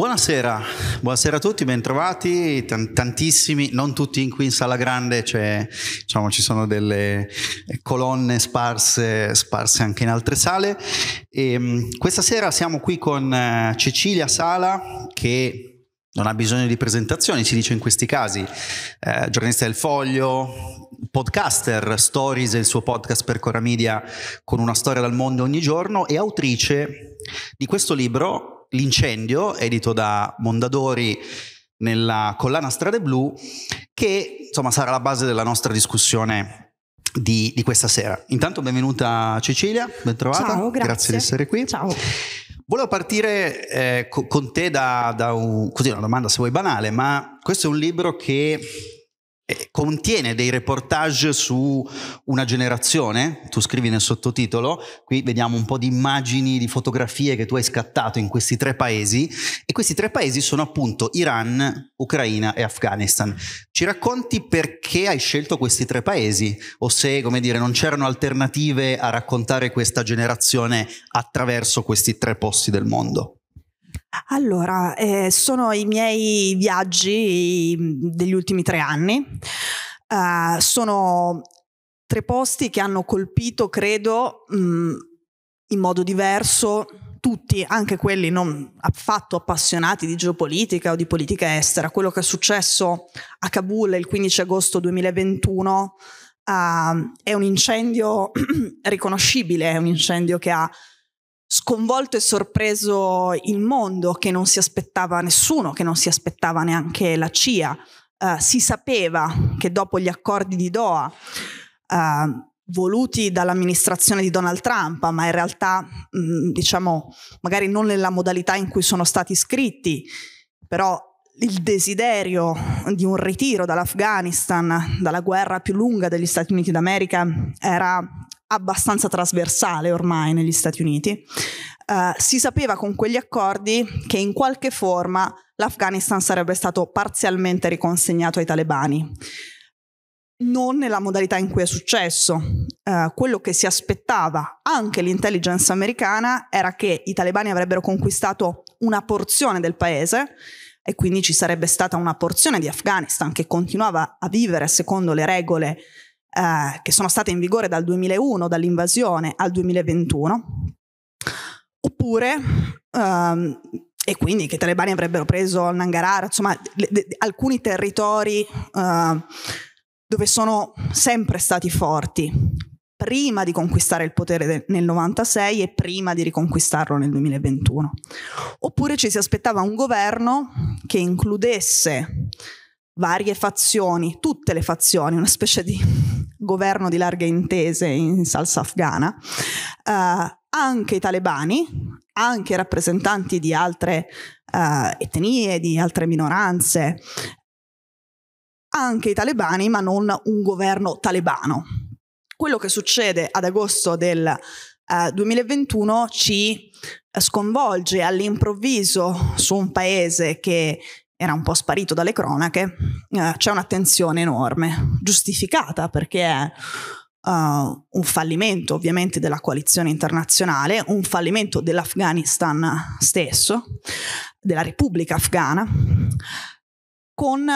Buonasera, buonasera a tutti, bentrovati, tantissimi, non tutti qui in sala grande, cioè, diciamo, ci sono delle colonne sparse, sparse anche in altre sale. E, ehm, questa sera siamo qui con eh, Cecilia Sala che non ha bisogno di presentazioni, si dice in questi casi, eh, giornalista del Foglio, podcaster, Stories è il suo podcast per Cora Media con una storia dal mondo ogni giorno e autrice di questo libro L'incendio, edito da Mondadori nella collana Strade Blu, che insomma sarà la base della nostra discussione di, di, questa sera. Intanto benvenuta Cecilia, ben trovata, Ciao, grazie. grazie. di essere qui. Ciao. Volevo partire eh, con te da, da un, così, una domanda se vuoi banale, ma questo è un libro che contiene dei reportage su una generazione, tu scrivi nel sottotitolo, qui vediamo un po' di immagini, di fotografie che tu hai scattato in questi tre paesi e questi tre paesi sono appunto Iran, Ucraina e Afghanistan. Ci racconti perché hai scelto questi tre paesi o se, come dire, non c'erano alternative a raccontare questa generazione attraverso questi tre posti del mondo? Allora, eh, sono i miei viaggi degli ultimi tre anni. Uh, sono tre posti che hanno colpito, credo, mh, in modo diverso tutti, anche quelli non affatto appassionati di geopolitica o di politica estera. Quello che è successo a Kabul il 15 agosto 2021 uh, ehm, è un incendio riconoscibile, è un incendio che ha sconvolto e sorpreso il mondo che non si aspettava nessuno, che non si aspettava neanche la CIA. Uh, si sapeva che dopo gli accordi di Doha, uh, voluti dall'amministrazione di Donald Trump, ma in realtà mh, mm, diciamo magari non nella modalità in cui sono stati scritti, però il desiderio di un ritiro dall'Afghanistan, dalla guerra più lunga degli Stati Uniti d'America, era abbastanza trasversale ormai negli Stati Uniti, uh, si sapeva con quegli accordi che in qualche forma l'Afghanistan sarebbe stato parzialmente riconsegnato ai talebani. Non nella modalità in cui è successo. Uh, quello che si aspettava anche l'intelligence americana era che i talebani avrebbero conquistato una porzione del paese e quindi ci sarebbe stata una porzione di Afghanistan che continuava a vivere secondo le regole eh, che sono state in vigore dal 2001, dall'invasione al 2021, oppure ehm, e quindi che i talebani avrebbero preso il Nangarara, insomma le, de, alcuni territori eh, dove sono sempre stati forti prima di conquistare il potere del, nel 96 e prima di riconquistarlo nel 2021. Oppure ci si aspettava un governo che includesse varie fazioni, tutte le fazioni, una specie di governo di larghe intese in salsa afghana, eh, anche i talebani, anche rappresentanti di altre eh, etnie, di altre minoranze, anche i talebani, ma non un governo talebano. Quello che succede ad agosto del eh, 2021 ci sconvolge all'improvviso su un paese che era un po' sparito dalle cronache, eh, c'è un'attenzione enorme, giustificata perché è uh, un fallimento ovviamente della coalizione internazionale, un fallimento dell'Afghanistan stesso, della Repubblica Afghana, con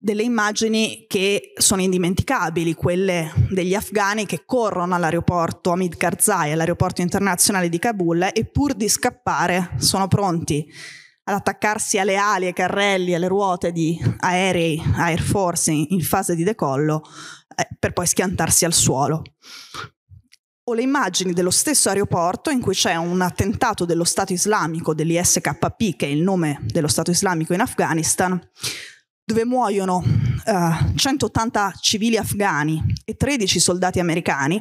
delle immagini che sono indimenticabili, quelle degli afghani che corrono all'aeroporto Hamid Karzai, all'aeroporto internazionale di Kabul, e pur di scappare sono pronti ad attaccarsi alle ali, ai carrelli, alle ruote di aerei, Air Force in fase di decollo, eh, per poi schiantarsi al suolo. O le immagini dello stesso aeroporto in cui c'è un attentato dello Stato islamico, dell'ISKP, che è il nome dello Stato islamico in Afghanistan, dove muoiono eh, 180 civili afghani e 13 soldati americani,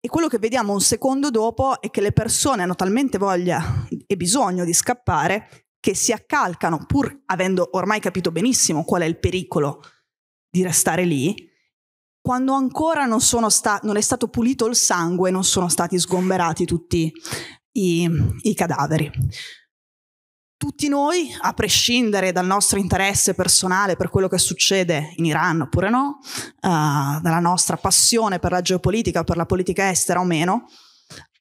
e quello che vediamo un secondo dopo è che le persone hanno talmente voglia e bisogno di scappare che si accalcano, pur avendo ormai capito benissimo qual è il pericolo di restare lì, quando ancora non, sta- non è stato pulito il sangue, non sono stati sgomberati tutti i, i cadaveri. Tutti noi, a prescindere dal nostro interesse personale per quello che succede in Iran oppure no, uh, dalla nostra passione per la geopolitica, per la politica estera o meno,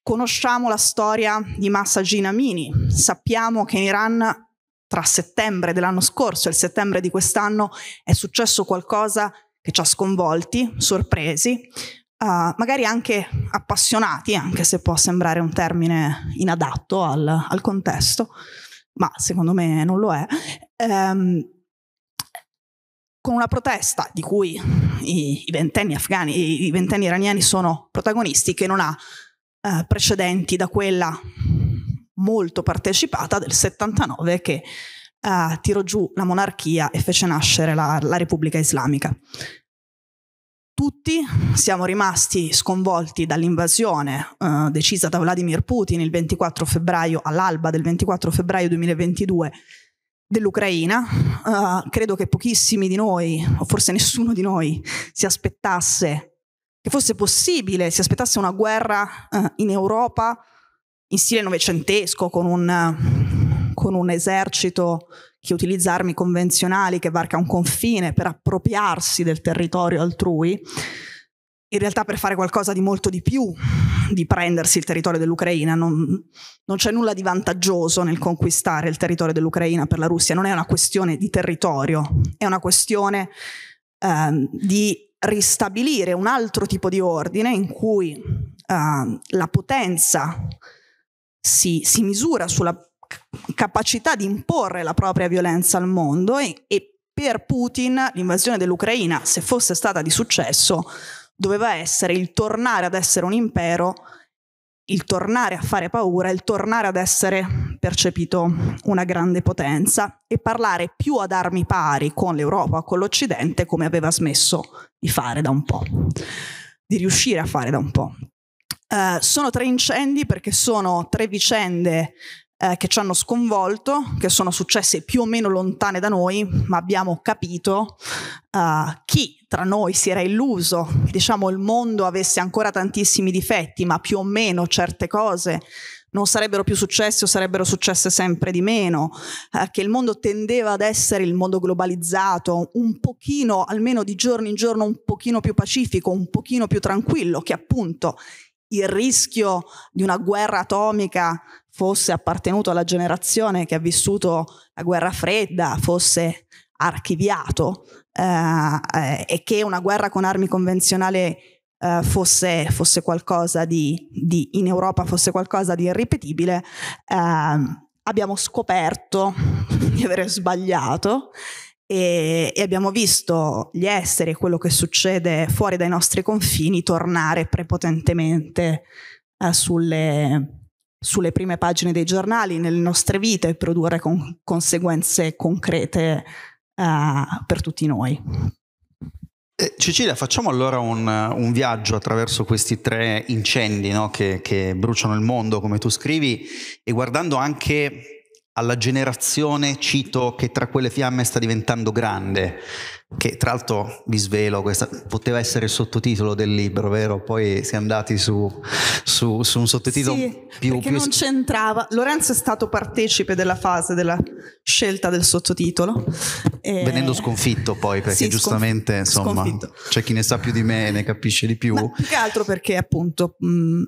Conosciamo la storia di Massa Amini, sappiamo che in Iran tra settembre dell'anno scorso e il settembre di quest'anno è successo qualcosa che ci ha sconvolti, sorpresi, uh, magari anche appassionati, anche se può sembrare un termine inadatto al, al contesto, ma secondo me non lo è. Um, con una protesta di cui i, i ventenni afghani, i, i ventenni iraniani sono protagonisti, che non ha eh, precedenti da quella molto partecipata del 79 che eh, tirò giù la monarchia e fece nascere la, la Repubblica Islamica. Tutti siamo rimasti sconvolti dall'invasione eh, decisa da Vladimir Putin il 24 febbraio, all'alba del 24 febbraio 2022 dell'Ucraina. Uh, credo che pochissimi di noi, o forse nessuno di noi, si aspettasse che fosse possibile, si aspettasse una guerra eh, in Europa in stile novecentesco, con un, con un esercito che utilizza armi convenzionali, che varca un confine per appropriarsi del territorio altrui, in realtà per fare qualcosa di molto di più di prendersi il territorio dell'Ucraina, non, non c'è nulla di vantaggioso nel conquistare il territorio dell'Ucraina per la Russia, non è una questione di territorio, è una questione eh, di ristabilire un altro tipo di ordine in cui uh, la potenza si, si, misura sulla capacità di imporre la propria violenza al mondo e, e per Putin l'invasione dell'Ucraina, se fosse stata di successo, doveva essere il tornare ad essere un impero il tornare a fare paura, il tornare ad essere percepito una grande potenza e parlare più ad armi pari con l'Europa, con l'Occidente, come aveva smesso di fare da un po', di riuscire a fare da un po'. Uh, sono tre incendi perché sono tre vicende eh, che ci hanno sconvolto, che sono successe più o meno lontane da noi, ma abbiamo capito eh, chi tra noi si era illuso, diciamo il mondo avesse ancora tantissimi difetti, ma più o meno certe cose non sarebbero più successe o sarebbero successe sempre di meno, eh, che il mondo tendeva ad essere il mondo globalizzato, un pochino, almeno di giorno in giorno, un pochino più pacifico, un pochino più tranquillo, che appunto il rischio di una guerra atomica fosse appartenuto alla generazione che ha vissuto la guerra fredda, fosse archiviato eh, eh, e che una guerra con armi convenzionali eh, fosse, fosse, qualcosa di, di, in Europa fosse qualcosa di irripetibile, eh, abbiamo scoperto di avere sbagliato e, e, abbiamo visto gli esseri e quello che succede fuori dai nostri confini tornare prepotentemente eh, sulle, sulle, prime pagine dei giornali, nelle nostre vite e produrre con conseguenze concrete eh, per tutti noi. Eh, Cecilia, facciamo allora un, un, viaggio attraverso questi tre incendi no? che, che, bruciano il mondo, come tu scrivi, e guardando anche alla generazione, cito, che tra quelle fiamme sta diventando grande, che tra l'altro vi svelo, questa, poteva essere il sottotitolo del libro, vero? Poi siamo andati su, su, su un sottotitolo sì, più... Che non c'entrava. Lorenzo è stato partecipe della fase della scelta del sottotitolo. E... Venendo sconfitto poi, perché sì, giustamente sconf- insomma sconfitto. c'è chi ne sa più di me e ne capisce di più. Ma più che altro perché appunto mh, mm,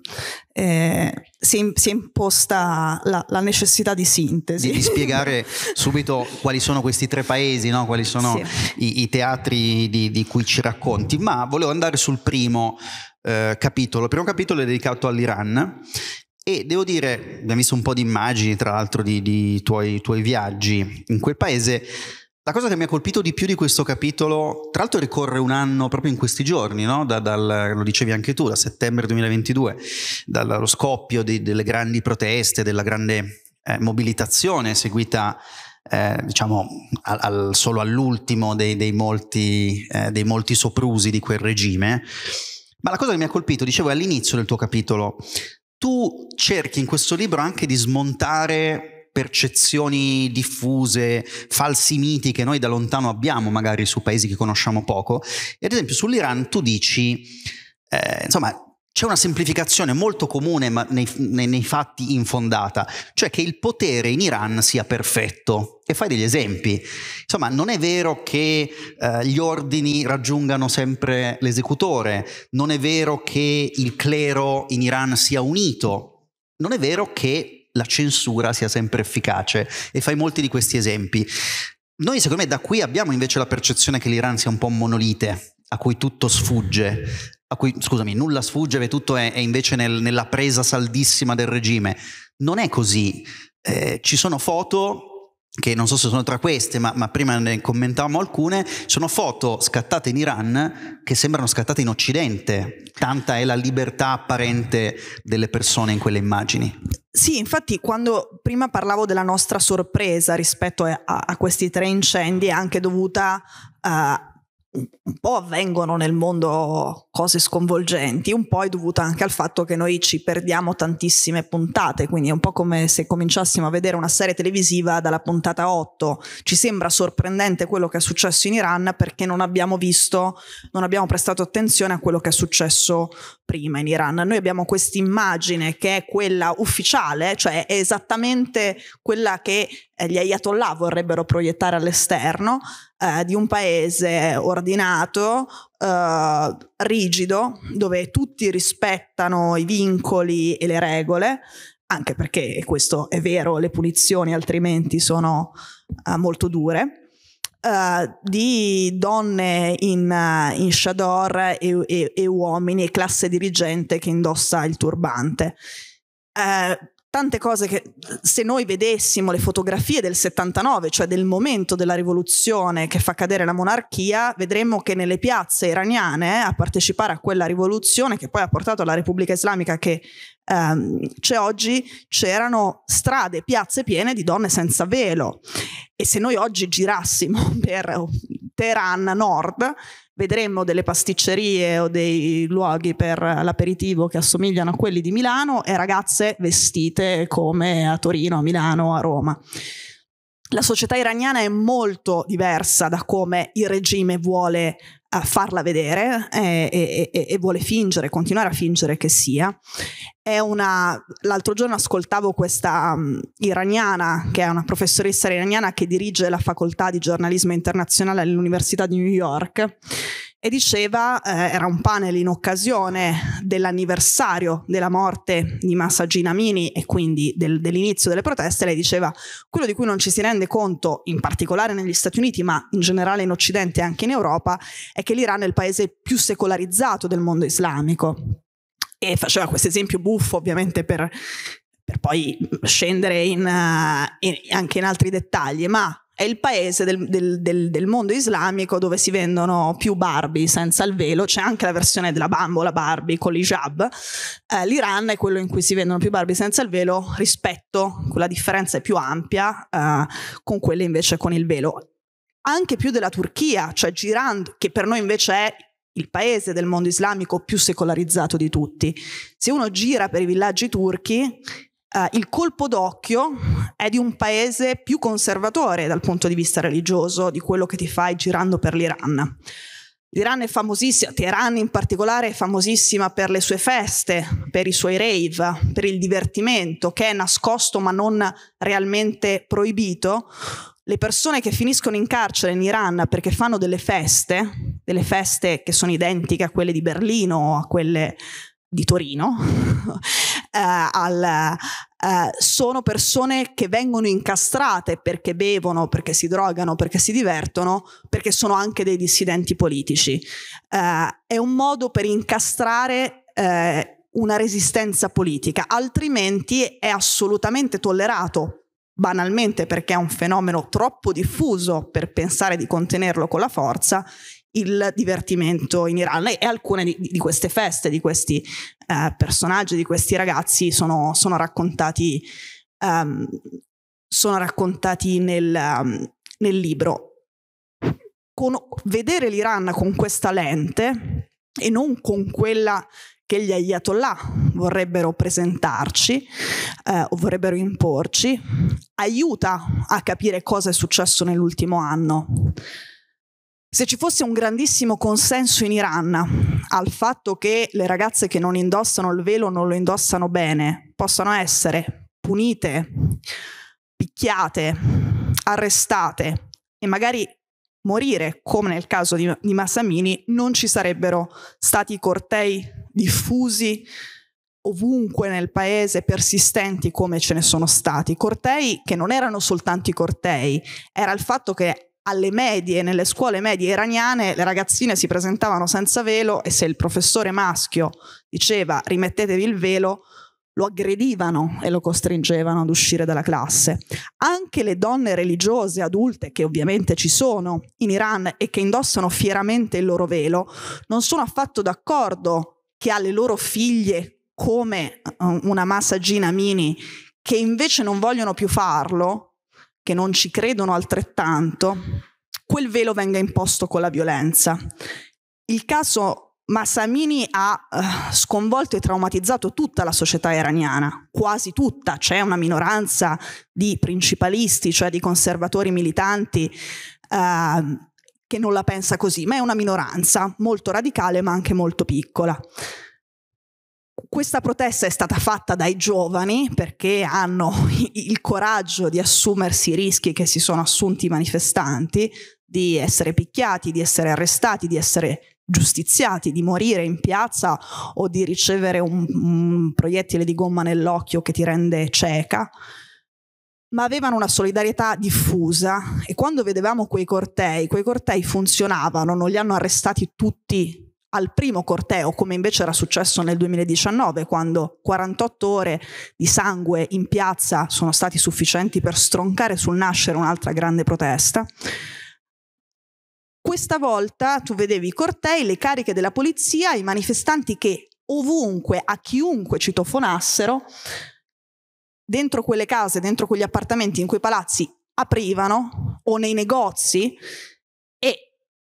eh, si, si, è imposta la, la, necessità di sintesi. Di, di spiegare subito quali sono questi tre paesi, no? quali sono sì. i, i teatri di, di cui ci racconti, ma volevo andare sul primo eh, capitolo. Il primo capitolo è dedicato all'Iran e devo dire, abbiamo visto un po' di immagini tra l'altro di, di tuoi, tuoi viaggi in quel paese. La cosa che mi ha colpito di più di questo capitolo, tra l'altro ricorre un anno proprio in questi giorni, no? da, dal, lo dicevi anche tu, da settembre 2022, dallo scoppio di, delle grandi proteste, della grande eh, mobilitazione seguita eh, diciamo al, al, solo all'ultimo dei, dei, molti, eh, dei, molti, soprusi di quel regime. Ma la cosa che mi ha colpito, dicevo all'inizio del tuo capitolo, tu cerchi in questo libro anche di smontare percezioni diffuse, falsi miti che noi da lontano abbiamo magari su paesi che conosciamo poco. E ad esempio sull'Iran tu dici, eh, insomma, c'è una semplificazione molto comune ma nei, nei, nei, fatti infondata, cioè che il potere in Iran sia perfetto. E fai degli esempi. Insomma, non è vero che eh, gli ordini raggiungano sempre l'esecutore, non è vero che il clero in Iran sia unito, non è vero che la censura sia sempre efficace. E fai molti di questi esempi. Noi, secondo me, da qui abbiamo invece la percezione che l'Iran sia un po' monolite, a cui tutto sfugge a cui, scusami, nulla sfugge, e tutto è, è invece nel, nella presa saldissima del regime. Non è così. Eh, ci sono foto che non so se sono tra queste, ma, ma, prima ne commentavamo alcune, sono foto scattate in Iran che sembrano scattate in Occidente, tanta è la libertà apparente delle persone in quelle immagini. Sì, infatti quando prima parlavo della nostra sorpresa rispetto a, a questi tre incendi è anche dovuta uh, un po' avvengono nel mondo cose sconvolgenti, un po' è dovuta anche al fatto che noi ci perdiamo tantissime puntate, quindi è un po' come se cominciassimo a vedere una serie televisiva dalla puntata 8. Ci sembra sorprendente quello che è successo in Iran perché non abbiamo visto, non abbiamo prestato attenzione a quello che è successo prima in Iran. Noi abbiamo questa immagine che è quella ufficiale, cioè è esattamente quella che eh, gli ayatollah vorrebbero proiettare all'esterno eh, di un paese ordinato, eh, rigido, dove tutti rispettano i vincoli e le regole, anche perché, e questo è vero, le punizioni altrimenti sono eh, molto dure. Uh, di donne in, eh, in shador e, e, e, uomini e classe dirigente che indossa il turbante. Uh, tante cose che se noi vedessimo le fotografie del 79, cioè del momento della rivoluzione che fa cadere la monarchia, vedremmo che nelle piazze iraniane a partecipare a quella rivoluzione che poi ha portato alla Repubblica Islamica che ehm, c'è oggi, c'erano strade, piazze piene di donne senza velo. E se noi oggi girassimo per Teheran Nord, vedremo delle pasticcerie o dei luoghi per l'aperitivo che assomigliano a quelli di Milano e ragazze vestite come a Torino, a Milano, a Roma la società iraniana è molto diversa da come il regime vuole uh, farla vedere eh, e, e, e, vuole fingere, continuare a fingere che sia. Una, l'altro giorno ascoltavo questa um, iraniana, che è una professoressa iraniana che dirige la facoltà di giornalismo internazionale all'Università di New York e diceva, eh, era un panel in occasione dell'anniversario della morte di Massa Ginamini e quindi del, dell'inizio delle proteste, lei diceva quello di cui non ci si rende conto, in particolare negli Stati Uniti, ma in generale in Occidente e anche in Europa, è che l'Iran è il paese più secolarizzato del mondo islamico. E faceva questo esempio buffo ovviamente per, per poi scendere in, uh, in, anche in altri dettagli, ma è il paese del, del, del, del, mondo islamico dove si vendono più Barbie senza il velo, c'è anche la versione della bambola Barbie con l'hijab, eh, l'Iran è quello in cui si vendono più Barbie senza il velo rispetto, quella differenza è più ampia eh, con quelle invece con il velo, anche più della Turchia, cioè girando, che per noi invece è il paese del mondo islamico più secolarizzato di tutti. Se uno gira per i villaggi turchi, Uh, il colpo d'occhio è di un paese più conservatore dal punto di vista religioso di quello che ti fai girando per l'Iran. L'Iran è famosissima, Teheran in particolare è famosissima per le sue feste, per i suoi rave, per il divertimento che è nascosto ma non realmente proibito. Le persone che finiscono in carcere in Iran perché fanno delle feste, delle feste che sono identiche a quelle di Berlino o a quelle di Torino, eh, al, eh, sono persone che vengono incastrate perché bevono, perché si drogano, perché si divertono, perché sono anche dei dissidenti politici. Eh, è un modo per incastrare eh, una resistenza politica, altrimenti è assolutamente tollerato banalmente perché è un fenomeno troppo diffuso per pensare di contenerlo con la forza, il divertimento in Iran e alcune di, di queste feste, di questi eh, personaggi, di questi ragazzi sono, sono raccontati, um, sono raccontati nel, um, nel libro. Con, vedere l'Iran con questa lente e non con quella che gli ayatollah vorrebbero presentarci eh, o vorrebbero imporci, aiuta a capire cosa è successo nell'ultimo anno. Se ci fosse un grandissimo consenso in Iran al fatto che le ragazze che non indossano il velo non lo indossano bene possano essere punite, picchiate, arrestate e magari morire, come nel caso di, di Massamini, non ci sarebbero stati cortei diffusi ovunque nel paese persistenti come ce ne sono stati. Cortei che non erano soltanto i cortei, era il fatto che alle medie, nelle scuole medie iraniane, le ragazzine si presentavano senza velo e se il professore maschio diceva rimettetevi il velo, lo aggredivano e lo costringevano ad uscire dalla classe. Anche le donne religiose adulte, che ovviamente ci sono in Iran e che indossano fieramente il loro velo, non sono affatto d'accordo che alle loro figlie, come eh, una massa Mini, che invece non vogliono più farlo, che non ci credono altrettanto, quel velo venga imposto con la violenza. Il caso Massamini ha uh, sconvolto e traumatizzato tutta la società iraniana, quasi tutta, c'è una minoranza di principalisti, cioè di conservatori militanti, uh, che non la pensa così, ma è una minoranza molto radicale ma anche molto piccola. Questa protesta è stata fatta dai giovani perché hanno il coraggio di assumersi i rischi che si sono assunti i manifestanti, di essere picchiati, di essere arrestati, di essere giustiziati, di morire in piazza o di ricevere un, un proiettile di gomma nell'occhio che ti rende cieca ma avevano una solidarietà diffusa e quando vedevamo quei cortei, quei cortei funzionavano, non li hanno arrestati tutti al primo corteo, come invece era successo nel 2019, quando 48 ore di sangue in piazza sono stati sufficienti per stroncare sul nascere un'altra grande protesta. Questa volta tu vedevi i cortei, le cariche della polizia, i manifestanti che ovunque, a chiunque citofonassero, dentro quelle case, dentro quegli appartamenti, in quei palazzi aprivano o nei negozi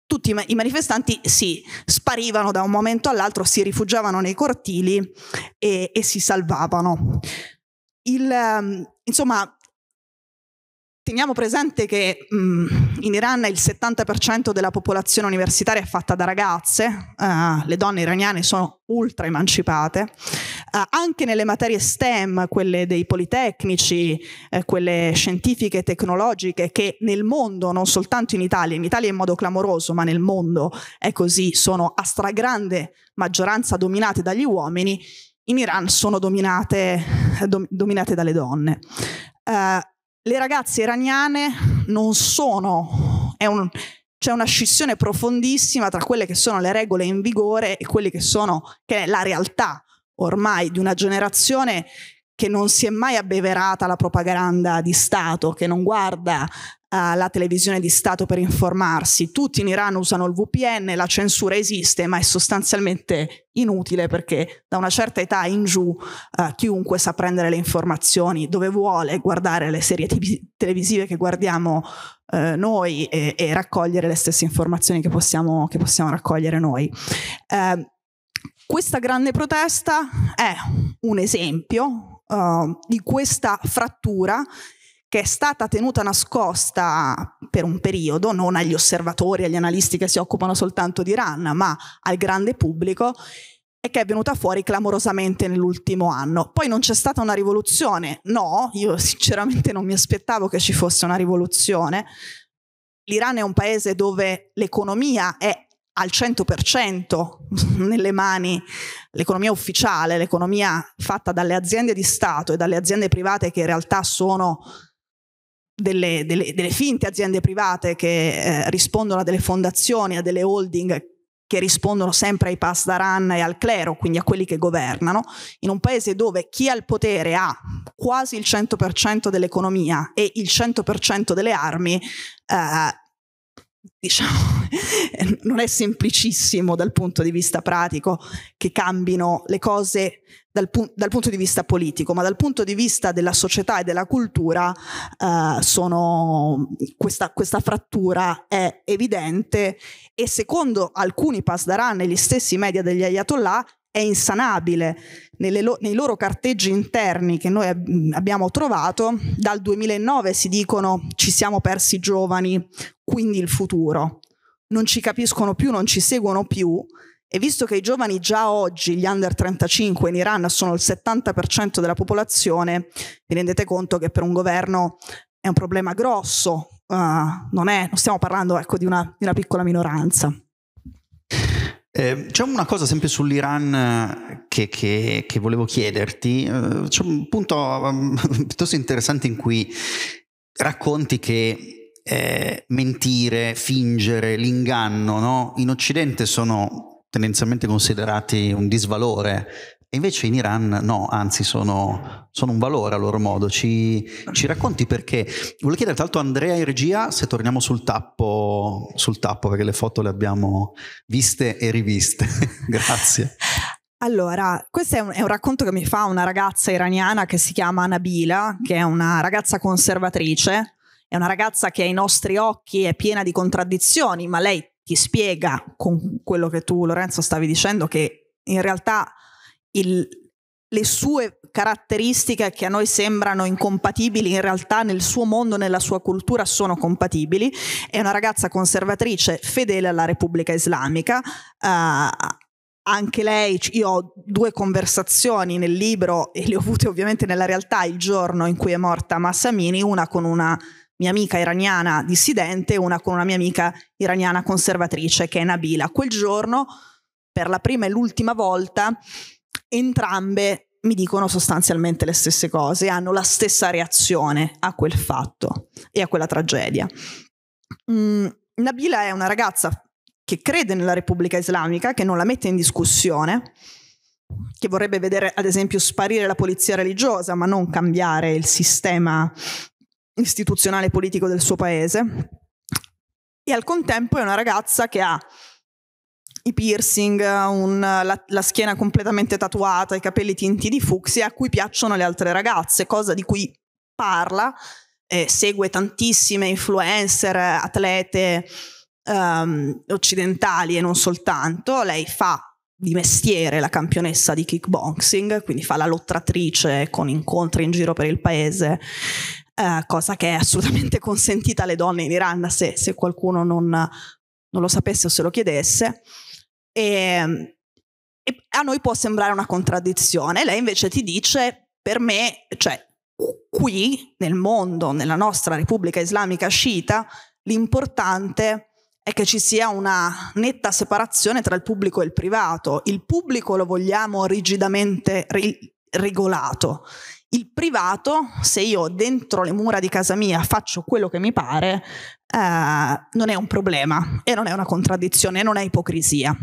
tutti i manifestanti si sparivano da un momento all'altro, si rifugiavano nei cortili e, e si salvavano. Il, ehm, insomma, Teniamo presente che mh, mm, in Iran il 70% della popolazione universitaria è fatta da ragazze, uh, le donne iraniane sono ultra emancipate, uh, anche nelle materie STEM, quelle dei politecnici, eh, quelle scientifiche e tecnologiche che nel mondo, non soltanto in Italia, in Italia in modo clamoroso, ma nel mondo è così, sono a stragrande maggioranza dominate dagli uomini, in Iran sono dominate, dom dominate dalle donne. Uh, le ragazze iraniane non sono, un, c'è una scissione profondissima tra quelle che sono le regole in vigore e quelle che sono, che è la realtà ormai di una generazione che non si è mai abbeverata alla propaganda di Stato, che non guarda la televisione di Stato per informarsi. Tutti in Iran usano il VPN, la censura esiste, ma è sostanzialmente inutile perché da una certa età in giù eh, chiunque sa prendere le informazioni dove vuole, guardare le serie televisive che guardiamo eh, noi e, e, raccogliere le stesse informazioni che possiamo, che possiamo raccogliere noi. Eh, questa grande protesta è un esempio Uh, di questa frattura che è stata tenuta nascosta per un periodo, non agli osservatori, agli analisti che si occupano soltanto di Iran, ma al grande pubblico, e che è venuta fuori clamorosamente nell'ultimo anno. Poi non c'è stata una rivoluzione, no, io sinceramente non mi aspettavo che ci fosse una rivoluzione. L'Iran è un paese dove l'economia è al 100% nelle mani l'economia ufficiale, l'economia fatta dalle aziende di Stato e dalle aziende private che in realtà sono delle, delle, delle, finte aziende private che eh, rispondono a delle fondazioni, a delle holding che rispondono sempre ai pass daran e al clero, quindi a quelli che governano, in un paese dove chi ha il potere ha quasi il 100% dell'economia e il 100% delle armi, eh, diciamo, eh, non è semplicissimo dal punto di vista pratico che cambino le cose dal, pu- dal, punto di vista politico, ma dal punto di vista della società e della cultura eh, sono, questa, questa, frattura è evidente e secondo alcuni pasdaran e gli stessi media degli ayatollah è insanabile lo nei loro carteggi interni che noi ab abbiamo trovato, dal 2009 si dicono ci siamo persi i giovani, quindi il futuro. Non ci capiscono più, non ci seguono più e visto che i giovani già oggi, gli under 35 in Iran sono il 70% della popolazione, vi rendete conto che per un governo è un problema grosso, uh, non, è, non stiamo parlando ecco, di, una, di una piccola minoranza. Eh, c'è una cosa sempre sull'Iran eh, che, che, che volevo chiederti, eh, c'è un punto um, piuttosto interessante in cui racconti che eh, mentire, fingere, l'inganno no? in Occidente sono tendenzialmente considerati un disvalore e invece in Iran no, anzi sono, sono un valore a loro modo. Ci, ci racconti perché? Volevo chiedere tra l'altro Andrea in regia se torniamo sul tappo, sul tappo perché le foto le abbiamo viste e riviste. Grazie. Allora, questo è un, è un, racconto che mi fa una ragazza iraniana che si chiama Nabila, che è una ragazza conservatrice, è una ragazza che ai nostri occhi è piena di contraddizioni, ma lei ti spiega con quello che tu Lorenzo stavi dicendo che in realtà il, le sue caratteristiche che a noi sembrano incompatibili, in realtà nel suo mondo, nella sua cultura sono compatibili. È una ragazza conservatrice fedele alla Repubblica Islamica. Uh, anche lei, io ho due conversazioni nel libro e le ho avute ovviamente nella realtà il giorno in cui è morta Massamini, una con una mia amica iraniana dissidente e una con una mia amica iraniana conservatrice che è Nabila. Quel giorno, per la prima e l'ultima volta, entrambe mi dicono sostanzialmente le stesse cose, hanno la stessa reazione a quel fatto e a quella tragedia. Mm, Nabila è una ragazza che crede nella Repubblica Islamica, che non la mette in discussione, che vorrebbe vedere ad esempio sparire la polizia religiosa, ma non cambiare il sistema istituzionale e politico del suo paese. E al contempo è una ragazza che ha i piercing, eh, un, la, la, schiena completamente tatuata, i capelli tinti di fucsia, a cui piacciono le altre ragazze, cosa di cui parla, eh, segue tantissime influencer, atlete um, occidentali e non soltanto, lei fa di mestiere la campionessa di kickboxing, quindi fa la lottratrice con incontri in giro per il paese, eh, cosa che è assolutamente consentita alle donne in Iran se, se qualcuno non, non, lo sapesse o se lo chiedesse. E, ehm, e a noi può sembrare una contraddizione, lei invece ti dice, per me, cioè qui nel mondo, nella nostra Repubblica Islamica Sciita, l'importante è che ci sia una netta separazione tra il pubblico e il privato. Il pubblico lo vogliamo rigidamente ri- regolato. Il privato, se io dentro le mura di casa mia faccio quello che mi pare, eh, non è un problema e non è una contraddizione, non è ipocrisia.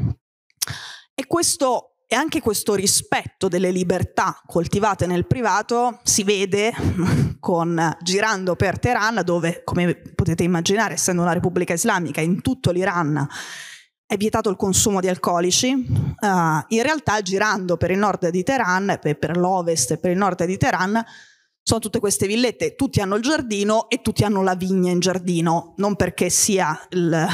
E questo e anche questo rispetto delle libertà coltivate nel privato si vede con, girando per Teheran, dove, come potete immaginare, essendo una repubblica islamica, in tutto l'Iran è vietato il consumo di alcolici. Uh, in realtà, girando per il nord di Teheran, per, per l'ovest e per il nord di Teheran, sono tutte queste villette, tutti hanno il giardino e tutti hanno la vigna in giardino, non perché sia il,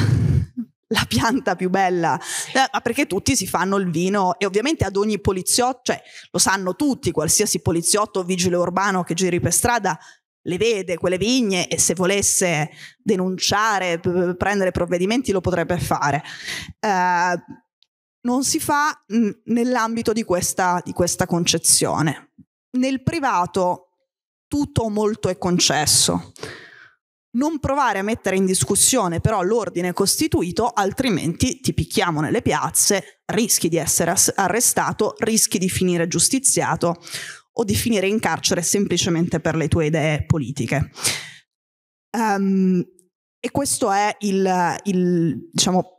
la pianta più bella, eh, perché tutti si fanno il vino e ovviamente ad ogni poliziotto, cioè lo sanno tutti, qualsiasi poliziotto o vigile urbano che giri per strada le vede quelle vigne e se volesse denunciare, p- prendere provvedimenti lo potrebbe fare. Eh, non si fa n- nell'ambito di questa, di questa concezione. Nel privato tutto molto è concesso non provare a mettere in discussione però l'ordine costituito, altrimenti ti picchiamo nelle piazze, rischi di essere arrestato, rischi di finire giustiziato o di finire in carcere semplicemente per le tue idee politiche. Um, e questo è il, il, diciamo,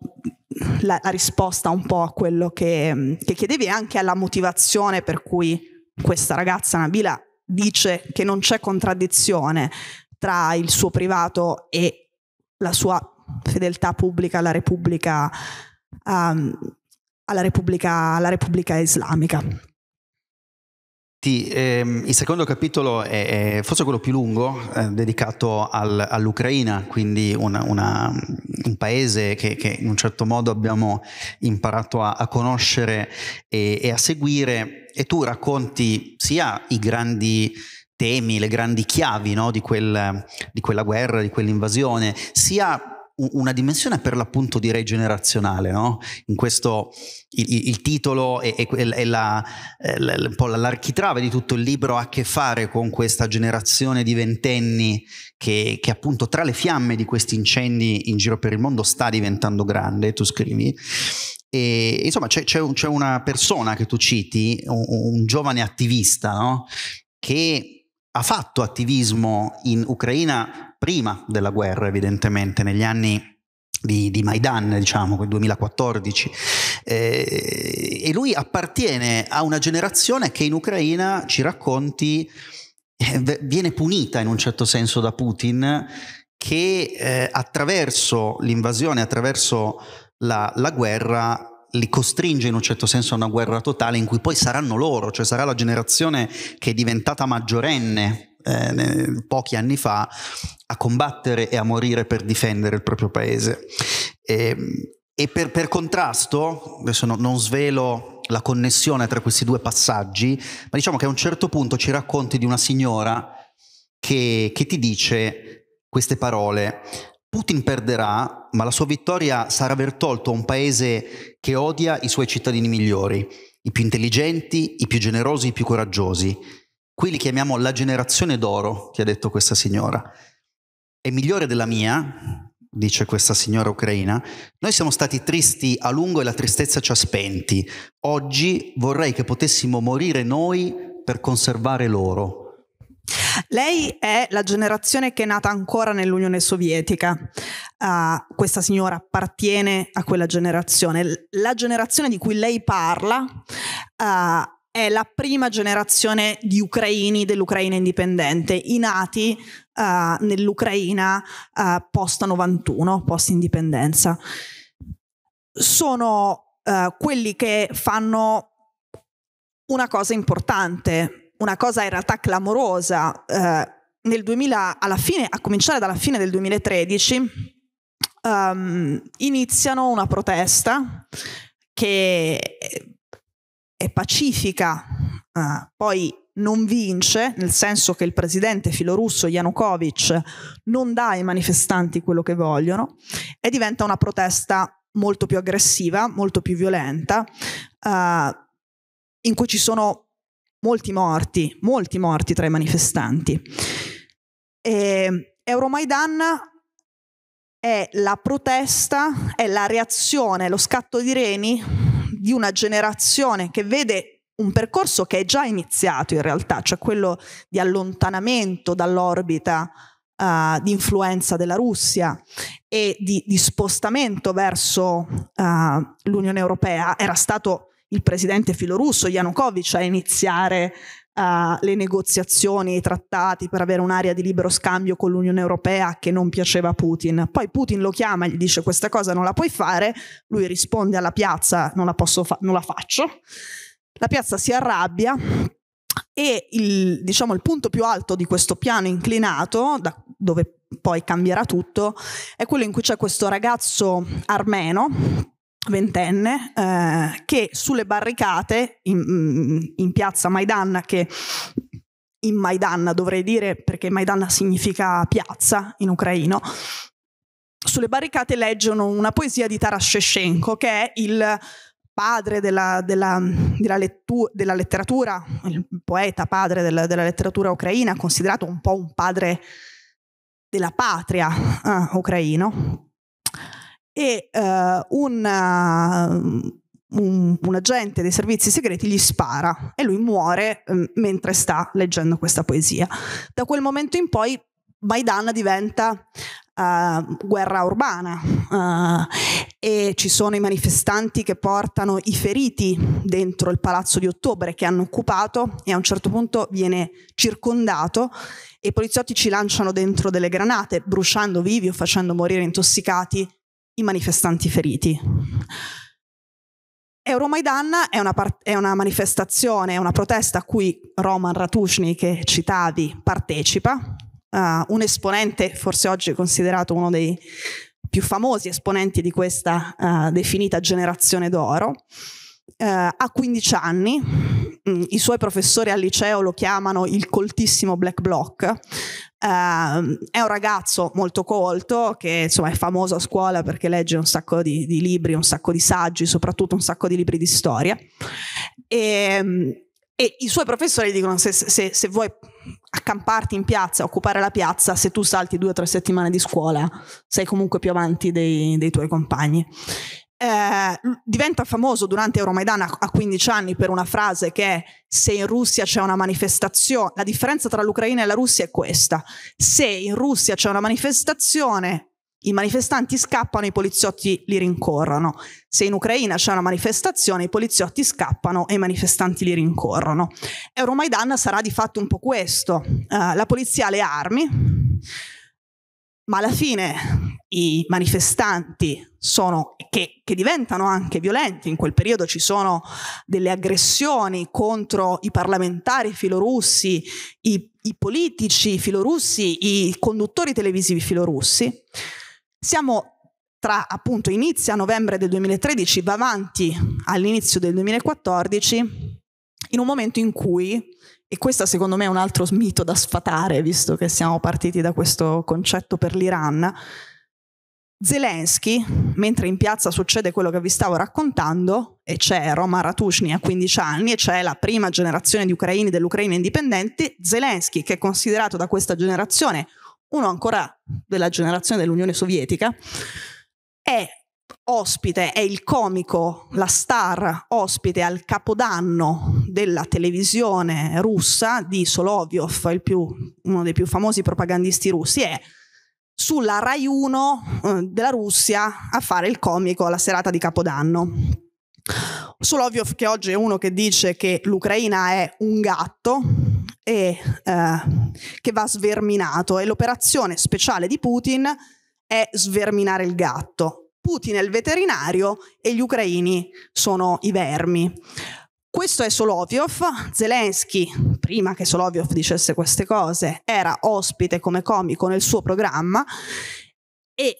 la, la, risposta un po' a quello che, che chiedevi e anche alla motivazione per cui questa ragazza Nabila dice che non c'è contraddizione tra il suo privato e la sua fedeltà pubblica alla Repubblica, um, alla Repubblica, alla Repubblica Islamica. Sì, ehm, il secondo capitolo è, è, forse quello più lungo, eh, dedicato al, all'Ucraina, quindi una, una, un paese che, che, in un certo modo abbiamo imparato a, a conoscere e, e, a seguire. E tu racconti sia i grandi temi, le grandi chiavi no? di, quel, di quella guerra, di quell'invasione, sia una dimensione per l'appunto direi generazionale, no? In questo il, il titolo e, la, eh, un po' l'architrave di tutto il libro ha a che fare con questa generazione di ventenni che, che, appunto tra le fiamme di questi incendi in giro per il mondo sta diventando grande, tu scrivi. E, insomma c'è, c'è, un, c'è una persona che tu citi, un, un giovane attivista, no? Che ha fatto attivismo in Ucraina prima della guerra, evidentemente, negli anni di, di Maidan, diciamo, quel 2014. Eh, e lui appartiene a una generazione che in Ucraina, ci racconti, eh, viene punita in un certo senso da Putin, che eh, attraverso l'invasione, attraverso la, la guerra, li costringe in un certo senso a una guerra totale in cui poi saranno loro, cioè sarà la generazione che è diventata maggiorenne eh, pochi anni fa a combattere e a morire per difendere il proprio paese. E, ehm, e per, per, contrasto, adesso no, non svelo la connessione tra questi due passaggi, ma diciamo che a un certo punto ci racconti di una signora che, che ti dice queste parole, Putin perderà ma la sua vittoria sarà aver tolto a un paese che odia i suoi cittadini migliori, i più intelligenti, i più generosi, i più coraggiosi. Qui li chiamiamo la generazione d'oro, che ha detto questa signora. È migliore della mia, dice questa signora ucraina. Noi siamo stati tristi a lungo e la tristezza ci ha spenti. Oggi vorrei che potessimo morire noi per conservare loro. Lei è la generazione che è nata ancora nell'Unione Sovietica. Uh, questa signora appartiene a quella generazione. La generazione di cui lei parla uh, è la prima generazione di ucraini dell'Ucraina indipendente, i nati uh, nell'Ucraina post 91, post indipendenza. Sono quelli che fanno una cosa importante una cosa in realtà clamorosa. Eh, nel 2000, alla fine, a cominciare dalla fine del 2013, um, ehm, iniziano una protesta che è pacifica, uh, poi non vince, nel senso che il presidente filorusso Yanukovych non dà ai manifestanti quello che vogliono e diventa una protesta molto più aggressiva, molto più violenta, uh, in cui ci sono molti morti, molti morti tra i manifestanti. E ehm, Euromaidan è la protesta, è la reazione, lo scatto di reni di una generazione che vede un percorso che è già iniziato in realtà, cioè quello di allontanamento dall'orbita uh, di influenza della Russia e di, di spostamento verso uh, l'Unione Europea. Era stato il presidente filorusso Yanukovych a iniziare uh, le negoziazioni, i trattati per avere un'area di libero scambio con l'Unione Europea che non piaceva a Putin. Poi Putin lo chiama e gli dice questa cosa non la puoi fare, lui risponde alla piazza non la, posso fa- non la faccio. La piazza si arrabbia e il, diciamo, il punto più alto di questo piano inclinato, da, dove poi cambierà tutto, è quello in cui c'è questo ragazzo armeno ventenne, eh, che sulle barricate in, mm, in piazza Maidan, che in Maidan dovrei dire perché Maidan significa piazza in ucraino, sulle barricate leggono una poesia di Taras Shevchenko che è il padre della, della, della, lettura, della letteratura, il poeta padre del, della letteratura ucraina, considerato un po' un padre della patria eh, ucraino e eh, una, eh, un, un, agente dei servizi segreti gli spara e lui muore eh, mentre sta leggendo questa poesia. Da quel momento in poi Maidan diventa Uh, guerra urbana uh, e ci sono i manifestanti che portano i feriti dentro il palazzo di ottobre che hanno occupato e a un certo punto viene circondato e i poliziotti ci lanciano dentro delle granate bruciando vivi o facendo morire intossicati i manifestanti feriti. Euromaidan è una, è una manifestazione, è una protesta a cui Roman Ratushny, che citavi, partecipa, Uh, un esponente, forse oggi considerato uno dei più famosi esponenti di questa uh, definita generazione d'oro eh, ha 15 anni, mm, i suoi professori al liceo lo chiamano il coltissimo Black Block, eh, è un ragazzo molto colto che insomma è famoso a scuola perché legge un sacco di, di libri, un sacco di saggi, soprattutto un sacco di libri di storia e, ehm, e i suoi professori dicono se, se, se vuoi accamparti in piazza, occupare la piazza, se tu salti due o tre settimane di scuola sei comunque più avanti dei, dei tuoi compagni eh, diventa famoso durante Euromaidan a, a 15 anni per una frase che se in Russia c'è una manifestazione, la differenza tra l'Ucraina e la Russia è questa, se in Russia c'è una manifestazione i manifestanti scappano, i poliziotti li rincorrono. Se in Ucraina c'è una manifestazione, i poliziotti scappano e i manifestanti li rincorrono. Euromaidan sarà di fatto un po' questo. Uh, la polizia ha le armi, ma alla fine i manifestanti sono, che, che, diventano anche violenti, in quel periodo ci sono delle aggressioni contro i parlamentari filorussi, i, i politici filorussi, i conduttori televisivi filorussi, siamo tra appunto inizio novembre del 2013, va avanti all'inizio del 2014, in un momento in cui e questo secondo me è un altro mito da sfatare, visto che siamo partiti da questo concetto per l'Iran. Zelensky, mentre in piazza succede quello che vi stavo raccontando, e c'è Roma Ratushny a 15 anni e c'è la prima generazione di ucraini dell'Ucraina indipendente, Zelensky, che è considerato da questa generazione uno ancora della generazione dell'Unione Sovietica, è ospite, è il comico, la star ospite al capodanno della televisione russa di Solovyov, più, uno dei più famosi propagandisti russi, è sulla Rai 1 eh, della Russia a fare il comico alla serata di Capodanno. Solovyov che oggi è uno che dice che l'Ucraina è un gatto e eh, che va sverminato e l'operazione speciale di Putin è sverminare il gatto. Putin è il veterinario e gli ucraini sono i vermi. Questo è Solovyov, Zelensky, prima che Solovyov dicesse queste cose, era ospite come comico nel suo programma e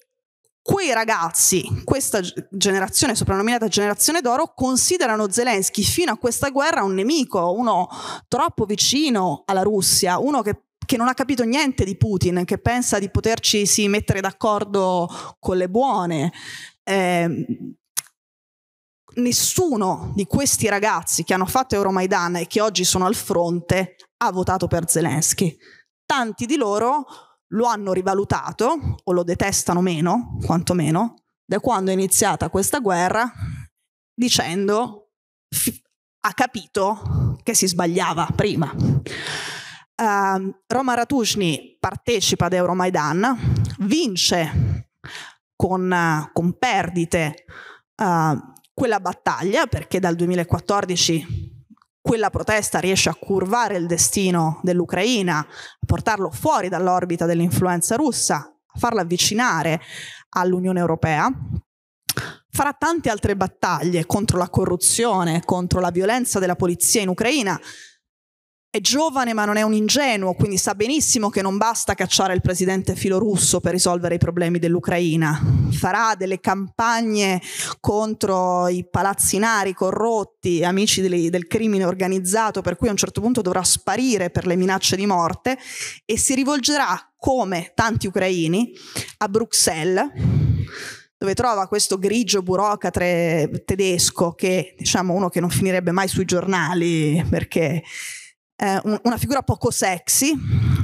quei ragazzi, questa generazione soprannominata generazione d'oro, considerano Zelensky fino a questa guerra un nemico, uno troppo vicino alla Russia, uno che che non ha capito niente di Putin, che pensa di poterci mettere d'accordo con le buone. Eh, nessuno di questi ragazzi che hanno fatto Euromaidan e che oggi sono al fronte ha votato per Zelensky. Tanti di loro lo hanno rivalutato o lo detestano meno, quantomeno, da quando è iniziata questa guerra dicendo ha capito che si sbagliava prima. Uh, Roma Ratushny partecipa ad Euromaidan, vince con, con perdite uh, quella battaglia, perché dal 2014 quella protesta riesce a curvare il destino dell'Ucraina, a portarlo fuori dall'orbita dell'influenza russa, a farla avvicinare all'Unione Europea. Farà tante altre battaglie contro la corruzione, contro la violenza della polizia in Ucraina, è giovane ma non è un ingenuo, quindi sa benissimo che non basta cacciare il presidente filorusso per risolvere i problemi dell'Ucraina. Farà delle campagne contro i palazzinari corrotti, amici del, del crimine organizzato, per cui a un certo punto dovrà sparire per le minacce di morte e si rivolgerà, come tanti ucraini, a Bruxelles dove trova questo grigio burocrate tedesco che diciamo uno che non finirebbe mai sui giornali perché eh, una figura poco sexy,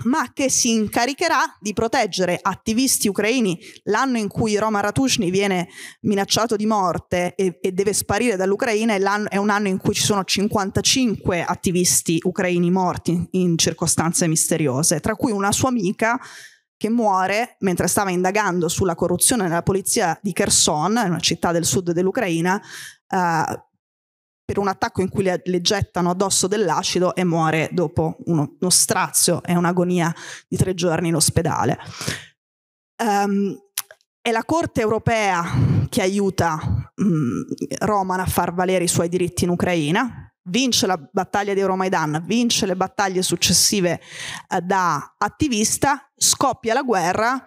ma che si incaricherà di proteggere attivisti ucraini l'anno in cui Roman Ratushny viene minacciato di morte e, e deve sparire dall'Ucraina, è un anno in cui ci sono 55 attivisti ucraini morti in, in circostanze misteriose, tra cui una sua amica che muore mentre stava indagando sulla corruzione nella polizia di Kherson, una città del sud dell'Ucraina, eh, per un attacco in cui le, le gettano addosso dell'acido e muore dopo uno, uno strazio e un'agonia di tre giorni in ospedale. Um, è la Corte europea che aiuta um, Roman a far valere i suoi diritti in Ucraina, vince la battaglia di Euromaidan, vince le battaglie successive uh, da attivista, scoppia la guerra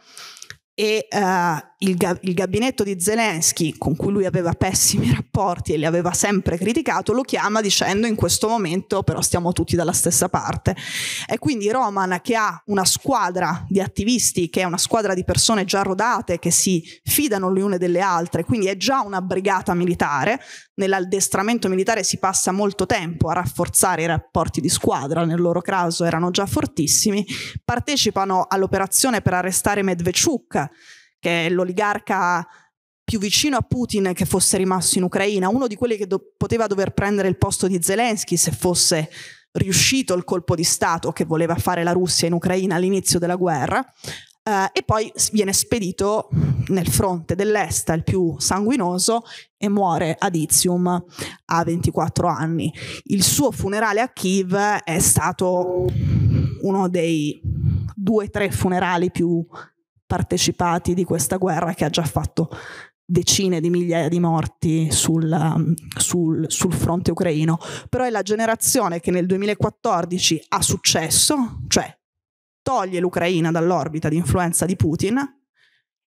e eh, il, ga- il, gabinetto di Zelensky, con cui lui aveva pessimi rapporti e li aveva sempre criticato, lo chiama dicendo in questo momento però stiamo tutti dalla stessa parte. E quindi Roman, che ha una squadra di attivisti, che è una squadra di persone già rodate, che si fidano le une delle altre, quindi è già una brigata militare, nell'addestramento militare si passa molto tempo a rafforzare i rapporti di squadra, nel loro caso erano già fortissimi, partecipano all'operazione per arrestare Medvedchuk, che è l'oligarca più vicino a Putin che fosse rimasto in Ucraina, uno di quelli che do- poteva dover prendere il posto di Zelensky se fosse riuscito il colpo di Stato che voleva fare la Russia in Ucraina all'inizio della guerra, eh, e poi viene spedito nel fronte dell'est, il più sanguinoso, e muore ad Izium a 24 anni. Il suo funerale a Kiev è stato uno dei due o tre funerali più partecipati di questa guerra che ha già fatto decine di migliaia di morti sul, um, sul, sul, fronte ucraino, però è la generazione che nel 2014 ha successo, cioè toglie l'Ucraina dall'orbita di influenza di Putin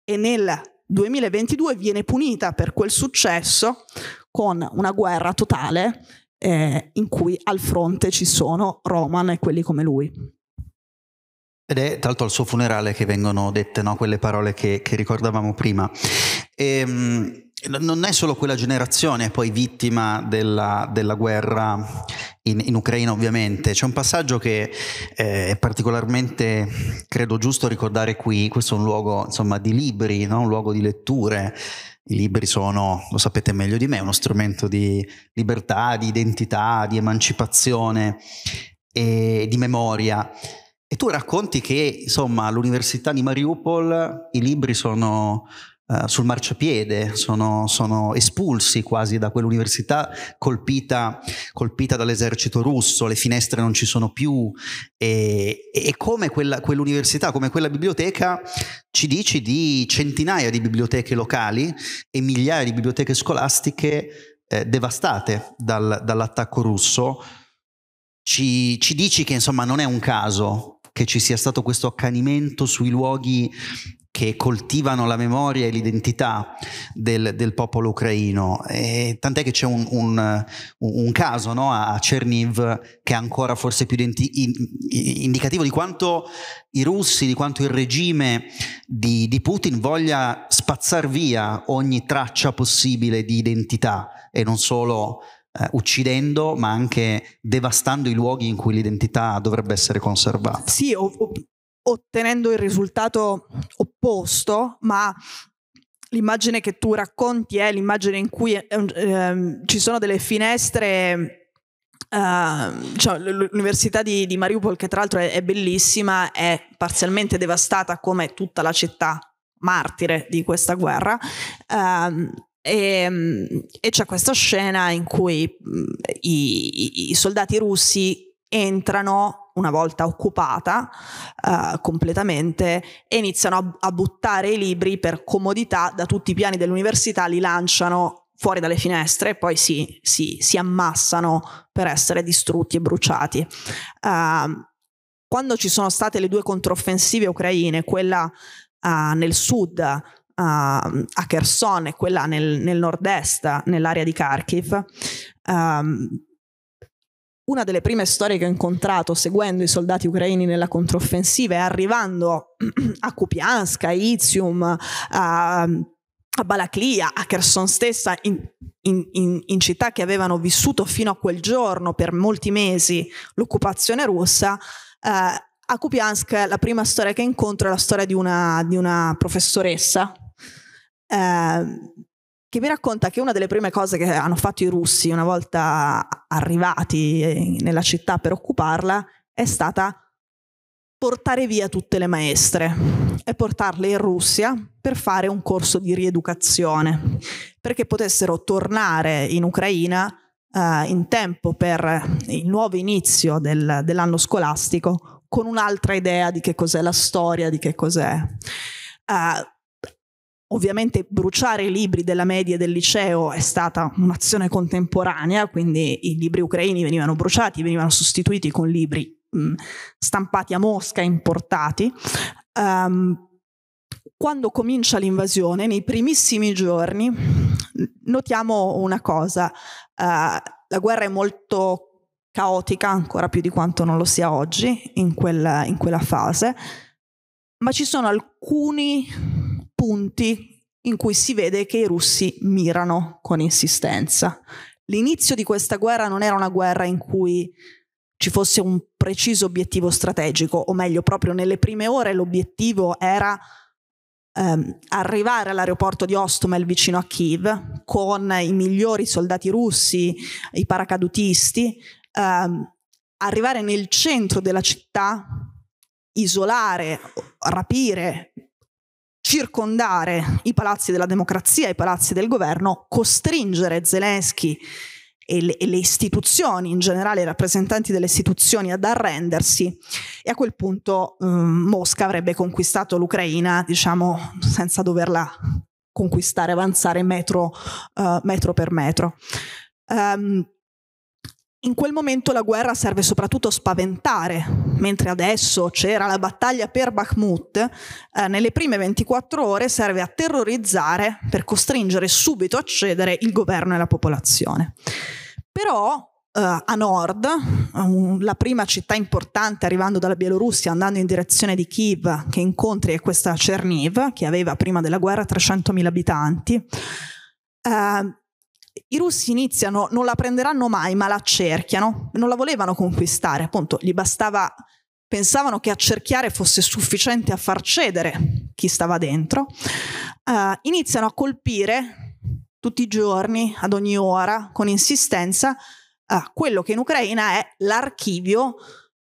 e nel 2022 viene punita per quel successo con una guerra totale eh, in cui al fronte ci sono Roman e quelli come lui. Ed è tanto al suo funerale che vengono dette no, quelle parole che, che ricordavamo prima. E, ehm, non è solo quella generazione poi vittima della, della guerra in, in, Ucraina ovviamente, c'è un passaggio che eh, è particolarmente, credo giusto ricordare qui, questo è un luogo insomma, di libri, no? un luogo di letture, i libri sono, lo sapete meglio di me, uno strumento di libertà, di identità, di emancipazione e di memoria. E tu racconti che, insomma, all'università di Mariupol i libri sono uh, sul marciapiede, sono, sono, espulsi quasi da quell'università colpita, colpita, dall'esercito russo, le finestre non ci sono più. E, e come quella, quell'università, come quella biblioteca, ci dici di centinaia di biblioteche locali e migliaia di biblioteche scolastiche eh, devastate dal, dall'attacco russo. Ci, ci, dici che insomma non è un caso che ci sia stato questo accanimento sui luoghi che coltivano la memoria e l'identità del, del popolo ucraino. E tant'è che c'è un, un, un caso no, a Cerniv che è ancora forse più indicativo di quanto i russi, di quanto il regime di, di Putin voglia spazzar via ogni traccia possibile di identità e non solo eh, uccidendo ma anche devastando i luoghi in cui l'identità dovrebbe essere conservata. Sì, o, ottenendo il risultato opposto, ma l'immagine che tu racconti è l'immagine in cui eh, ci sono delle finestre Uh, cioè, l'università di, di, Mariupol, che tra l'altro è, è, bellissima, è parzialmente devastata come tutta la città martire di questa guerra. Uh, e, ehm, e, c'è questa scena in cui mm, i, i, i soldati russi entrano una volta occupata uh, completamente e iniziano a, a, buttare i libri per comodità da tutti i piani dell'università, li lanciano fuori dalle finestre e poi si, si, si ammassano per essere distrutti e bruciati. Uh, quando ci sono state le due controffensive ucraine, quella uh, nel sud Ehm, a Kherson e quella nel, nel nord-est, nell'area di Kharkiv, um, una delle prime storie che ho incontrato seguendo i soldati ucraini nella controffensiva e arrivando a Kupiansk, a Izium, a, ehm, a Balaklia, a Kherson stessa, in, in, in, in, città che avevano vissuto fino a quel giorno per molti mesi l'occupazione russa, eh, a Kupiansk la prima storia che incontro è la storia di una, di una professoressa Ehm, che mi racconta che una delle prime cose che hanno fatto i russi una volta arrivati nella città per occuparla è stata portare via tutte le maestre e portarle in Russia per fare un corso di rieducazione, perché potessero tornare in Ucraina eh, in tempo per il nuovo inizio del, dell'anno scolastico con un'altra idea di che cos'è la storia, di che cos'è. Eh, Ovviamente bruciare i libri della media e del liceo è stata un'azione contemporanea, quindi i libri ucraini venivano bruciati, venivano sostituiti con libri mh, stampati a Mosca, importati. Um, quando comincia l'invasione, nei primissimi giorni, notiamo una cosa, uh, la guerra è molto caotica, ancora più di quanto non lo sia oggi, in, quel, in quella fase, ma ci sono alcuni punti in cui si vede che i russi mirano con insistenza. L'inizio di questa guerra non era una guerra in cui ci fosse un preciso obiettivo strategico, o meglio, proprio nelle prime ore l'obiettivo era ehm, arrivare all'aeroporto di Ostomel vicino a Kiev con i migliori soldati russi, i paracadutisti, ehm, arrivare nel centro della città, isolare, rapire circondare i palazzi della democrazia, i palazzi del governo, costringere Zelensky e le, e le, istituzioni, in generale i rappresentanti delle istituzioni, ad arrendersi e a quel punto eh, Mosca avrebbe conquistato l'Ucraina, diciamo, senza doverla conquistare, avanzare metro, eh, metro per metro. Um, in quel momento la guerra serve soprattutto a spaventare, mentre adesso c'era la battaglia per Bakhmut, eh, nelle prime 24 ore serve a terrorizzare per costringere subito a cedere il governo e la popolazione. Però Uh, a nord, um, la prima città importante arrivando dalla Bielorussia, andando in direzione di Kiev, che incontri è questa Cerniv, che aveva prima della guerra 300.000 abitanti. Uh, i russi iniziano, non la prenderanno mai, ma la cerchiano, Non la volevano conquistare, appunto, gli bastava, pensavano che accerchiare fosse sufficiente a far cedere chi stava dentro. Uh, iniziano a colpire tutti i giorni, ad ogni ora, con insistenza, uh, quello che in Ucraina è l'archivio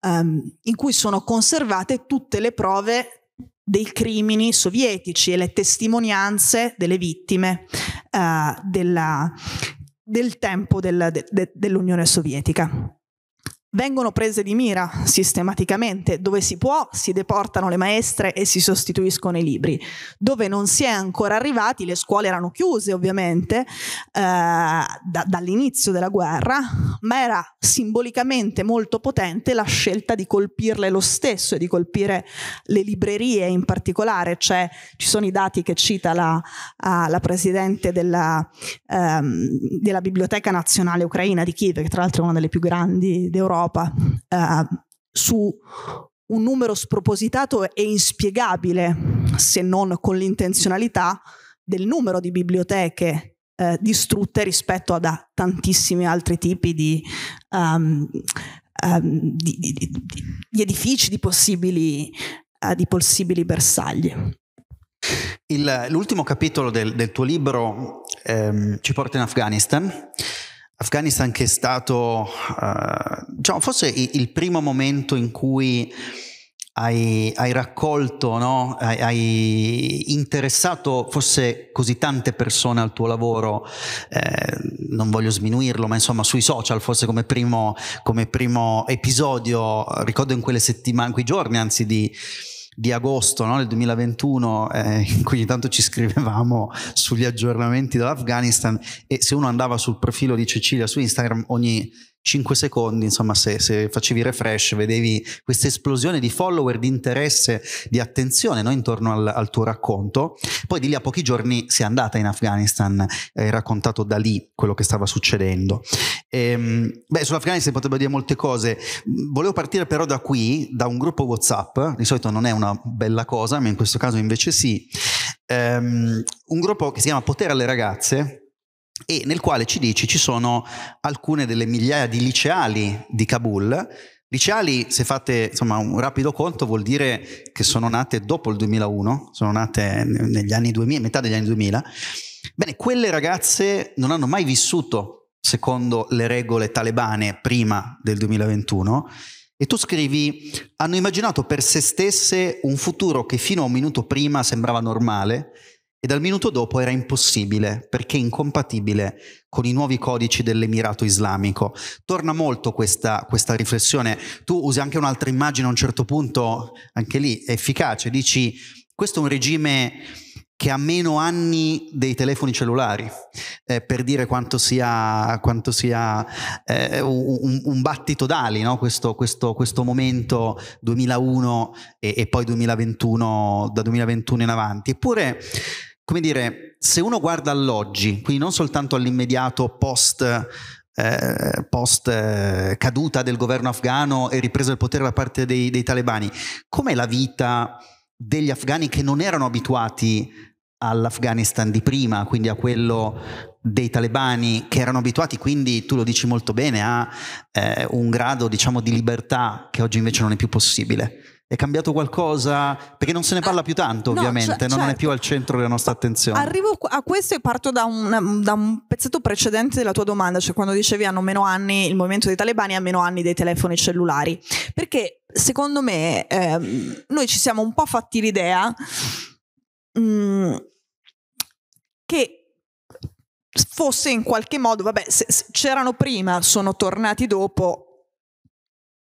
um, in cui sono conservate tutte le prove dei crimini sovietici e le testimonianze delle vittime uh, della, del tempo del, de, de, dell'Unione Sovietica vengono prese di mira sistematicamente, dove si può si deportano le maestre e si sostituiscono i libri, dove non si è ancora arrivati, le scuole erano chiuse ovviamente eh, da, dall'inizio della guerra, ma era simbolicamente molto potente la scelta di colpirle lo stesso e di colpire le librerie in particolare, cioè ci sono i dati che cita la, uh, la Presidente della, um, della Biblioteca Nazionale Ucraina di Kiev, che tra l'altro è una delle più grandi d'Europa, Europa eh, su un numero spropositato e inspiegabile, se non con l'intenzionalità, del numero di biblioteche eh, distrutte rispetto ad a tantissimi altri tipi di, um, um, di, di, di edifici, di possibili, uh, di possibili bersagli. Il, l'ultimo capitolo del, del tuo libro ehm, ci porta in Afghanistan Afghanistan che è stato eh, diciamo, forse il primo momento in cui hai, hai raccolto, no? hai, hai, interessato forse così tante persone al tuo lavoro, eh, non voglio sminuirlo, ma insomma sui social forse come primo, come primo episodio, ricordo in quelle settimane, quei giorni anzi di, di agosto no, del 2021 eh, in cui intanto ci scrivevamo sugli aggiornamenti dell'Afghanistan e se uno andava sul profilo di Cecilia su Instagram ogni 5 secondi, insomma, se, se, facevi refresh, vedevi questa esplosione di follower, di interesse, di attenzione no? intorno al, al, tuo racconto. Poi di lì a pochi giorni sei andata in Afghanistan, hai raccontato da lì quello che stava succedendo. E, ehm, beh, sull'Afghanistan potrebbe dire molte cose. Volevo partire però da qui, da un gruppo WhatsApp, di solito non è una bella cosa, ma in questo caso invece sì. Um, un gruppo che si chiama Potere alle ragazze, e nel quale ci dici ci sono alcune delle migliaia di liceali di Kabul. Liceali, se fate insomma, un rapido conto, vuol dire che sono nate dopo il 2001, sono nate negli anni 2000, metà degli anni 2000. Bene, quelle ragazze non hanno mai vissuto secondo le regole talebane prima del 2021 e tu scrivi, hanno immaginato per se stesse un futuro che fino a un minuto prima sembrava normale e dal minuto dopo era impossibile perché incompatibile con i nuovi codici dell'Emirato Islamico. Torna molto questa, questa riflessione. Tu usi anche un'altra immagine a un certo punto, anche lì, efficace. Dici, questo è un regime che ha meno anni dei telefoni cellulari, eh, per dire quanto sia, quanto sia eh, un, un, battito d'ali no? questo, questo, questo, momento 2001 e, e poi 2021, da 2021 in avanti. Eppure come dire, se uno guarda all'oggi, quindi non soltanto all'immediato post, eh, post eh, caduta del governo afghano e ripresa del potere da parte dei, dei talebani, com'è la vita degli afghani che non erano abituati all'Afghanistan di prima, quindi a quello dei talebani che erano abituati, quindi tu lo dici molto bene, a eh, un grado diciamo di libertà che oggi invece non è più possibile è cambiato qualcosa? Perché non se ne ah, parla più tanto, ovviamente, no, cioè, non, certo. è più al centro della nostra attenzione. Arrivo a questo e parto da un, da un, pezzetto precedente della tua domanda, cioè quando dicevi hanno meno anni, il movimento dei talebani ha meno anni dei telefoni cellulari. Perché secondo me ehm, noi ci siamo un po' fatti l'idea mh, mm, che fosse in qualche modo, vabbè, se, se c'erano prima, sono tornati dopo,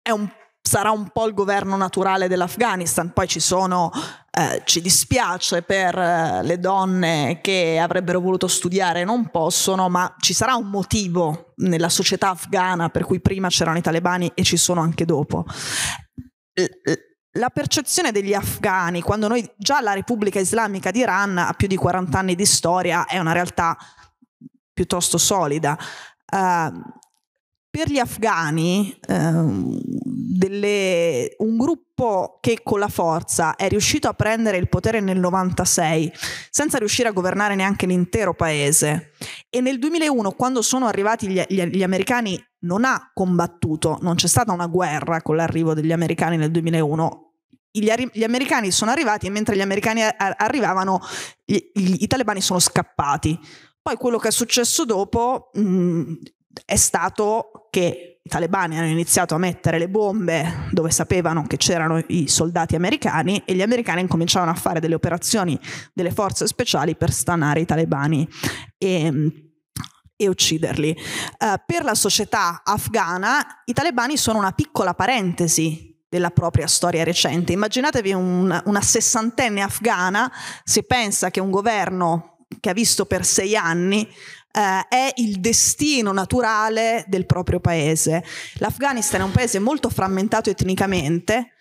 è un sarà un po' il governo naturale dell'Afghanistan, poi ci sono, eh, ci dispiace per eh, le donne che avrebbero voluto studiare e non possono, ma ci sarà un motivo nella società afghana per cui prima c'erano i talebani e ci sono anche dopo. La percezione degli afghani, quando noi già la Repubblica Islamica d'Iran ha più di 40 anni di storia, è una realtà piuttosto solida. Uh, per gli afghani ehm, delle, un gruppo che con la forza è riuscito a prendere il potere nel 96 senza riuscire a governare neanche l'intero paese e nel 2001 quando sono arrivati gli, gli, gli americani non ha combattuto, non c'è stata una guerra con l'arrivo degli americani nel 2001, gli, gli, americani sono arrivati e mentre gli americani ar arrivavano gli, gli, i talebani sono scappati. Poi quello che è successo dopo mh, mm, è stato che i talebani hanno iniziato a mettere le bombe dove sapevano che c'erano i soldati americani e gli americani incominciavano a fare delle operazioni delle forze speciali per stanare i talebani. E, e ucciderli. Uh, per la società afghana i talebani sono una piccola parentesi della propria storia recente. Immaginatevi un, una sessantenne afghana se pensa che un governo che ha visto per sei anni eh, è il destino naturale del proprio paese. L'Afghanistan è un paese molto frammentato etnicamente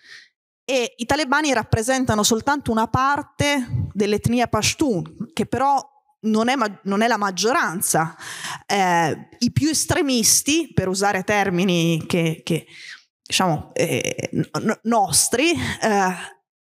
e i talebani rappresentano soltanto una parte dell'etnia Pashtun, che però non è, non è, la maggioranza. Eh, I più estremisti, per usare termini che, che diciamo, eh, nostri, eh,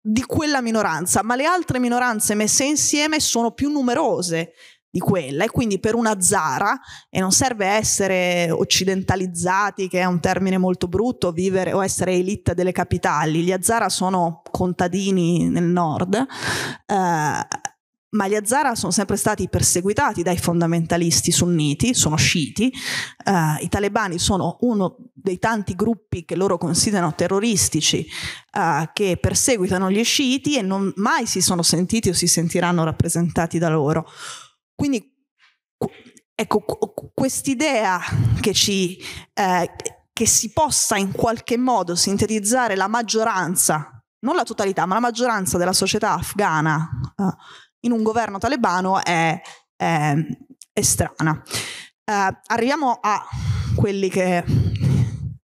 di quella minoranza, ma le altre minoranze messe insieme sono più numerose di quella e quindi per una zara, e non serve essere occidentalizzati, che è un termine molto brutto, vivere o essere elite delle capitali, gli azzara sono contadini nel nord, eh, ma gli Hazara sono sempre stati perseguitati dai fondamentalisti sunniti, sono sciiti, uh, i talebani sono uno dei tanti gruppi che loro considerano terroristici uh, che perseguitano gli sciiti e non mai si sono sentiti o si sentiranno rappresentati da loro. Quindi ecco quest'idea che ci eh, che si possa in qualche modo sintetizzare la maggioranza non la totalità, ma la maggioranza della società afghana eh, in un governo talebano è, è, è strana. Eh, arriviamo a quelli che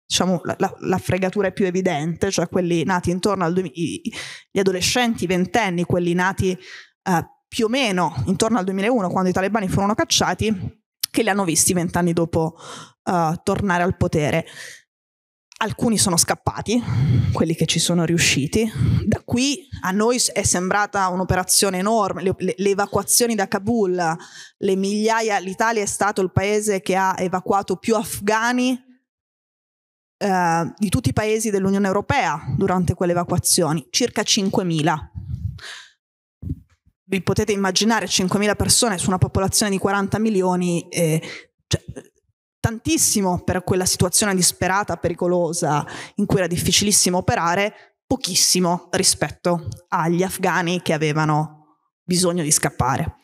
diciamo la, la, fregatura è più evidente, cioè quelli nati intorno al 2000, gli adolescenti, i ventenni, quelli nati eh, più o meno intorno al 2001 quando i talebani furono cacciati, che li hanno visti vent'anni dopo eh, tornare al potere. Alcuni sono scappati, quelli che ci sono riusciti. Da qui a noi è sembrata un'operazione enorme, le, le, le evacuazioni da Kabul, le migliaia, l'Italia è stato il paese che ha evacuato più afghani eh, di tutti i paesi dell'Unione Europea durante quelle evacuazioni, circa 5.000. Vi potete immaginare 5.000 persone su una popolazione di 40 milioni, eh, cioè, tantissimo per quella situazione disperata, pericolosa, in cui era difficilissimo operare, pochissimo rispetto agli afghani che avevano bisogno di scappare.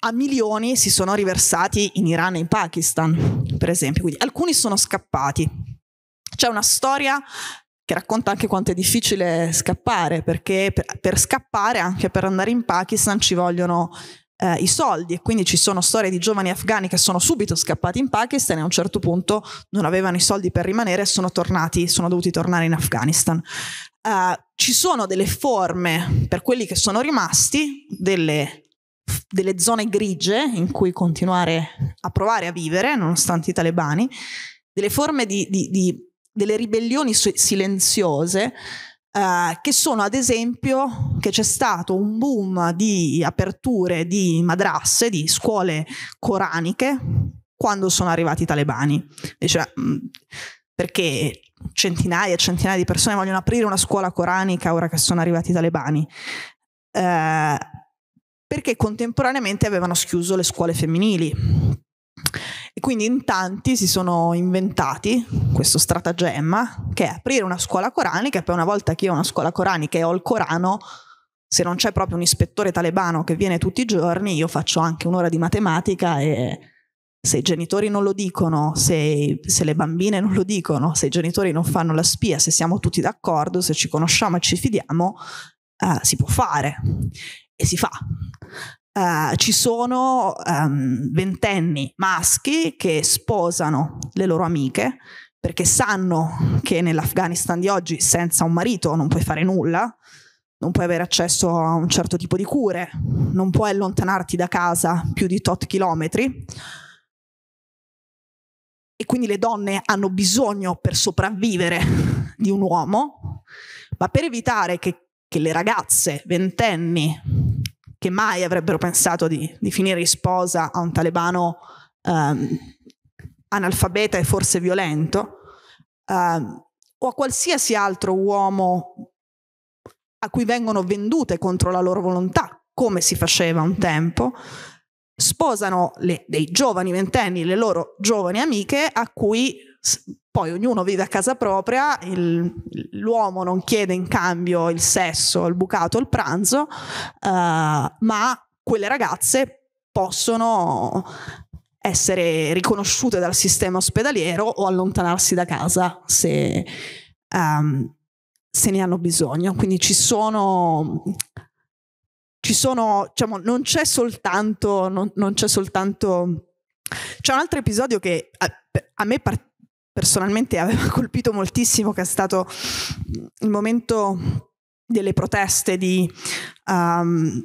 A milioni si sono riversati in Iran e in Pakistan, per esempio, quindi alcuni sono scappati. C'è una storia che racconta anche quanto è difficile scappare, perché per, per scappare, anche per andare in Pakistan, ci vogliono eh, i soldi e quindi ci sono storie di giovani afghani che sono subito scappati in Pakistan e a un certo punto non avevano i soldi per rimanere e sono tornati, sono dovuti tornare in Afghanistan. Uh, ci sono delle forme per quelli che sono rimasti, delle delle zone grigie in cui continuare a provare a vivere, nonostante i talebani, delle forme di, di, di delle ribellioni silenziose eh, che sono ad esempio che c'è stato un boom di aperture di madrasse, di scuole coraniche, quando sono arrivati i talebani. Dice, mm, perché centinaia e centinaia di persone vogliono aprire una scuola coranica ora che sono arrivati i talebani? Eh, perché contemporaneamente avevano schiuso le scuole femminili. E quindi in tanti si sono inventati questo stratagemma che è aprire una scuola coranica e poi una volta che io ho una scuola coranica e ho il Corano, se non c'è proprio un ispettore talebano che viene tutti i giorni, io faccio anche un'ora di matematica e se i genitori non lo dicono, se, se, le bambine non lo dicono, se i genitori non fanno la spia, se siamo tutti d'accordo, se ci conosciamo e ci fidiamo, eh, si può fare e si fa. Uh, ci sono um, ventenni maschi che sposano le loro amiche perché sanno che nell'Afghanistan di oggi senza un marito non puoi fare nulla, non puoi avere accesso a un certo tipo di cure, non puoi allontanarti da casa più di tot chilometri. E quindi le donne hanno bisogno per sopravvivere di un uomo, ma per evitare che, che le ragazze ventenni che mai avrebbero pensato di, di finire in sposa a un talebano um, analfabeta e forse violento, um, o a qualsiasi altro uomo a cui vengono vendute contro la loro volontà, come si faceva un tempo, sposano le, dei giovani ventenni, le loro giovani amiche a cui poi ognuno vive a casa propria, il, l'uomo non chiede in cambio il sesso, il bucato, il pranzo, eh, ma quelle ragazze possono essere riconosciute dal sistema ospedaliero o allontanarsi da casa se, um, se ne hanno bisogno. Quindi ci sono, ci sono diciamo, non c'è soltanto, non, non c'è soltanto... C'è un altro episodio che a, a me particolarmente personalmente aveva colpito moltissimo, che è stato il momento delle proteste di, um,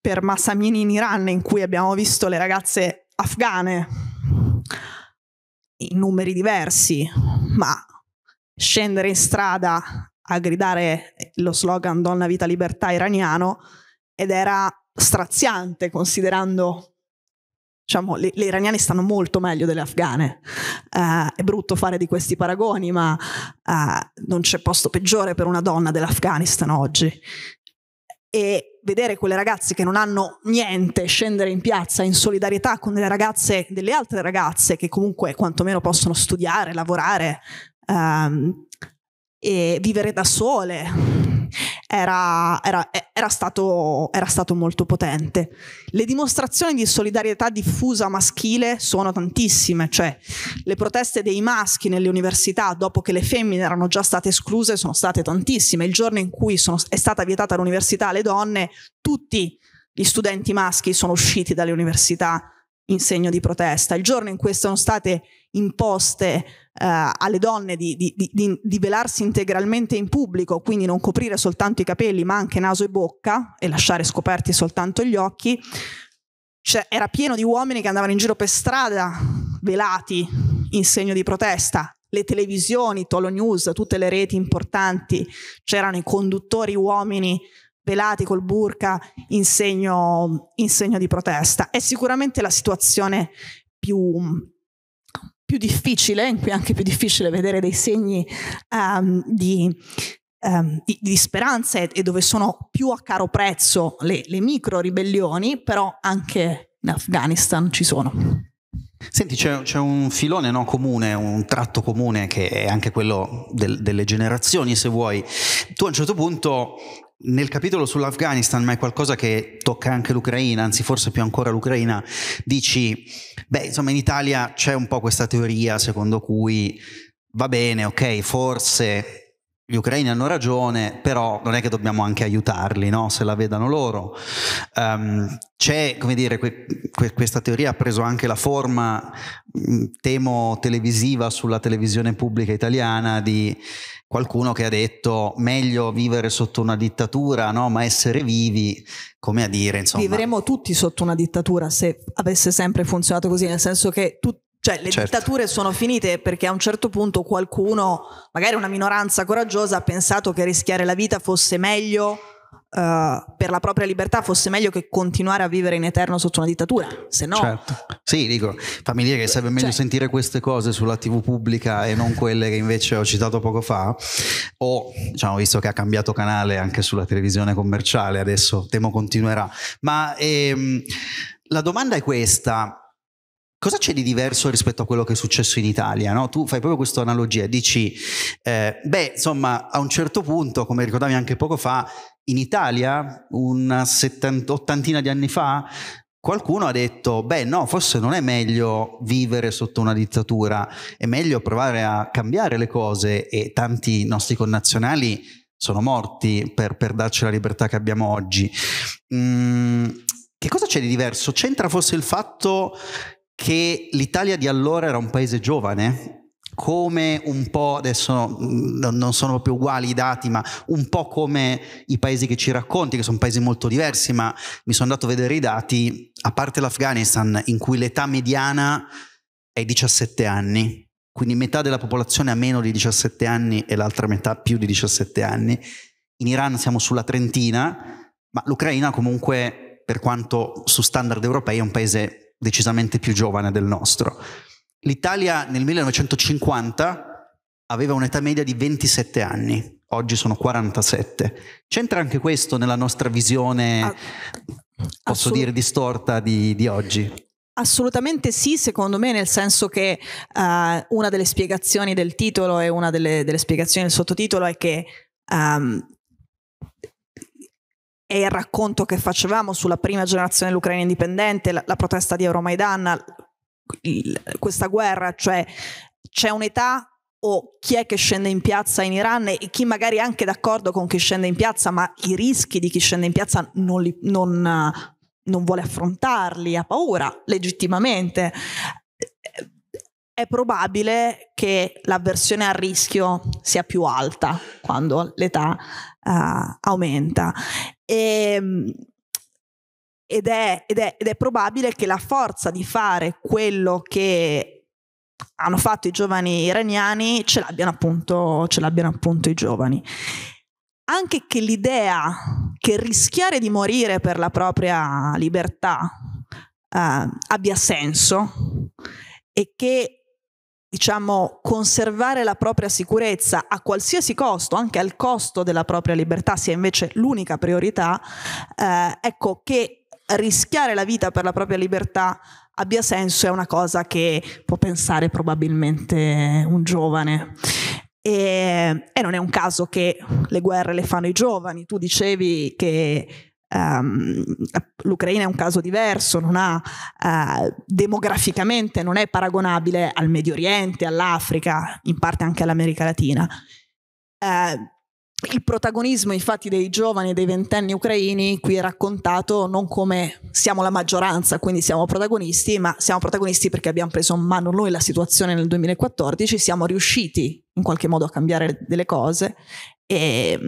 per Massamini in Iran, in cui abbiamo visto le ragazze afghane in numeri diversi, ma scendere in strada a gridare lo slogan Donna Vita Libertà iraniano ed era straziante considerando Diciamo, le, le, iraniane stanno molto meglio delle afghane. Uh, è brutto fare di questi paragoni, ma uh, non c'è posto peggiore per una donna dell'Afghanistan oggi. E vedere quelle ragazze che non hanno niente scendere in piazza in solidarietà con delle ragazze, delle altre ragazze che comunque quantomeno possono studiare, lavorare um, e vivere da sole, era, era, era, stato, era, stato, molto potente. Le dimostrazioni di solidarietà diffusa maschile sono tantissime, cioè le proteste dei maschi nelle università dopo che le femmine erano già state escluse sono state tantissime. Il giorno in cui sono, è stata vietata l'università alle donne, tutti gli studenti maschi sono usciti dalle università in segno di protesta. Il giorno in cui sono state imposte eh, alle donne di, di, di, di, velarsi integralmente in pubblico, quindi non coprire soltanto i capelli ma anche naso e bocca e lasciare scoperti soltanto gli occhi, cioè, era pieno di uomini che andavano in giro per strada velati in segno di protesta. Le televisioni, Tolo News, tutte le reti importanti, c'erano i conduttori uomini velati col burka in segno, in segno di protesta. È sicuramente la situazione più, più difficile, in cui è anche più difficile vedere dei segni um, di, um, di, di, speranza e, dove sono più a caro prezzo le, le micro ribellioni, però anche in Afghanistan ci sono. Senti, c'è, c'è un filone no, comune, un tratto comune che è anche quello del, delle generazioni, se vuoi. Tu a un certo punto nel capitolo sull'Afghanistan, ma è qualcosa che tocca anche l'Ucraina, anzi forse più ancora l'Ucraina, dici, beh, insomma in Italia c'è un po' questa teoria secondo cui va bene, ok, forse gli ucraini hanno ragione, però non è che dobbiamo anche aiutarli, no? se la vedano loro. Um, c'è, come dire, que- que- questa teoria ha preso anche la forma, temo, televisiva sulla televisione pubblica italiana di qualcuno che ha detto meglio vivere sotto una dittatura, no? ma essere vivi, come a dire, insomma. Vivremmo tutti sotto una dittatura se avesse sempre funzionato così, nel senso che tutti cioè le certo. dittature sono finite perché a un certo punto qualcuno, magari una minoranza coraggiosa, ha pensato che rischiare la vita fosse meglio Uh, per la propria libertà fosse meglio che continuare a vivere in eterno sotto una dittatura, se no... Certo, sì, dico, fammi dire che sarebbe meglio cioè... sentire queste cose sulla TV pubblica e non quelle che invece ho citato poco fa, o diciamo, visto che ha cambiato canale anche sulla televisione commerciale, adesso temo continuerà, ma ehm, la domanda è questa, Cosa c'è di diverso rispetto a quello che è successo in Italia? No? Tu fai proprio questa analogia, dici, eh, beh, insomma, a un certo punto, come ricordavi anche poco fa, in Italia, una settant- ottantina di anni fa, qualcuno ha detto, beh no, forse non è meglio vivere sotto una dittatura, è meglio provare a cambiare le cose e tanti nostri connazionali sono morti per, per darci la libertà che abbiamo oggi. Mm, che cosa c'è di diverso? C'entra forse il fatto che l'Italia di allora era un paese giovane? come un po', adesso mm, non sono proprio uguali i dati, ma un po' come i paesi che ci racconti, che sono paesi molto diversi, ma mi sono andato a vedere i dati, a parte l'Afghanistan, in cui l'età mediana è 17 anni, quindi metà della popolazione ha meno di 17 anni e l'altra metà più di 17 anni. In Iran siamo sulla trentina, ma l'Ucraina comunque, per quanto su standard europei, è un paese decisamente più giovane del nostro. L'Italia nel 1950 aveva un'età media di 27 anni, oggi sono 47. C'entra anche questo nella nostra visione, ah, posso dire, distorta di, di oggi? Assolutamente sì, secondo me, nel senso che uh, una delle spiegazioni del titolo e una delle, delle spiegazioni del sottotitolo è che um, è il racconto che facevamo sulla prima generazione dell'Ucraina indipendente, la, la protesta di Euromaidan, questa guerra, cioè c'è un'età o chi è che scende in piazza in Iran e chi magari è anche d'accordo con chi scende in piazza, ma i rischi di chi scende in piazza non, li, non, non vuole affrontarli, ha paura legittimamente. È probabile che l'avversione al rischio sia più alta quando l'età uh, aumenta. E, ehm, ed è, ed, è, ed è, probabile che la forza di fare quello che hanno fatto i giovani iraniani ce l'abbiano appunto, ce l'abbiano appunto i giovani. Anche che l'idea che rischiare di morire per la propria libertà eh, abbia senso e che diciamo, conservare la propria sicurezza a qualsiasi costo, anche al costo della propria libertà, sia invece l'unica priorità, eh, ecco che rischiare la vita per la propria libertà abbia senso è una cosa che può pensare probabilmente un giovane. E, e non è un caso che le guerre le fanno i giovani. Tu dicevi che Um, l'Ucraina è un caso diverso, non ha, uh, demograficamente non è paragonabile al Medio Oriente, all'Africa, in parte anche all'America Latina. Uh, il protagonismo infatti dei giovani e dei ventenni ucraini qui è raccontato non come siamo la maggioranza, quindi siamo protagonisti, ma siamo protagonisti perché abbiamo preso in mano noi la situazione nel 2014, siamo riusciti in qualche modo a cambiare delle cose e,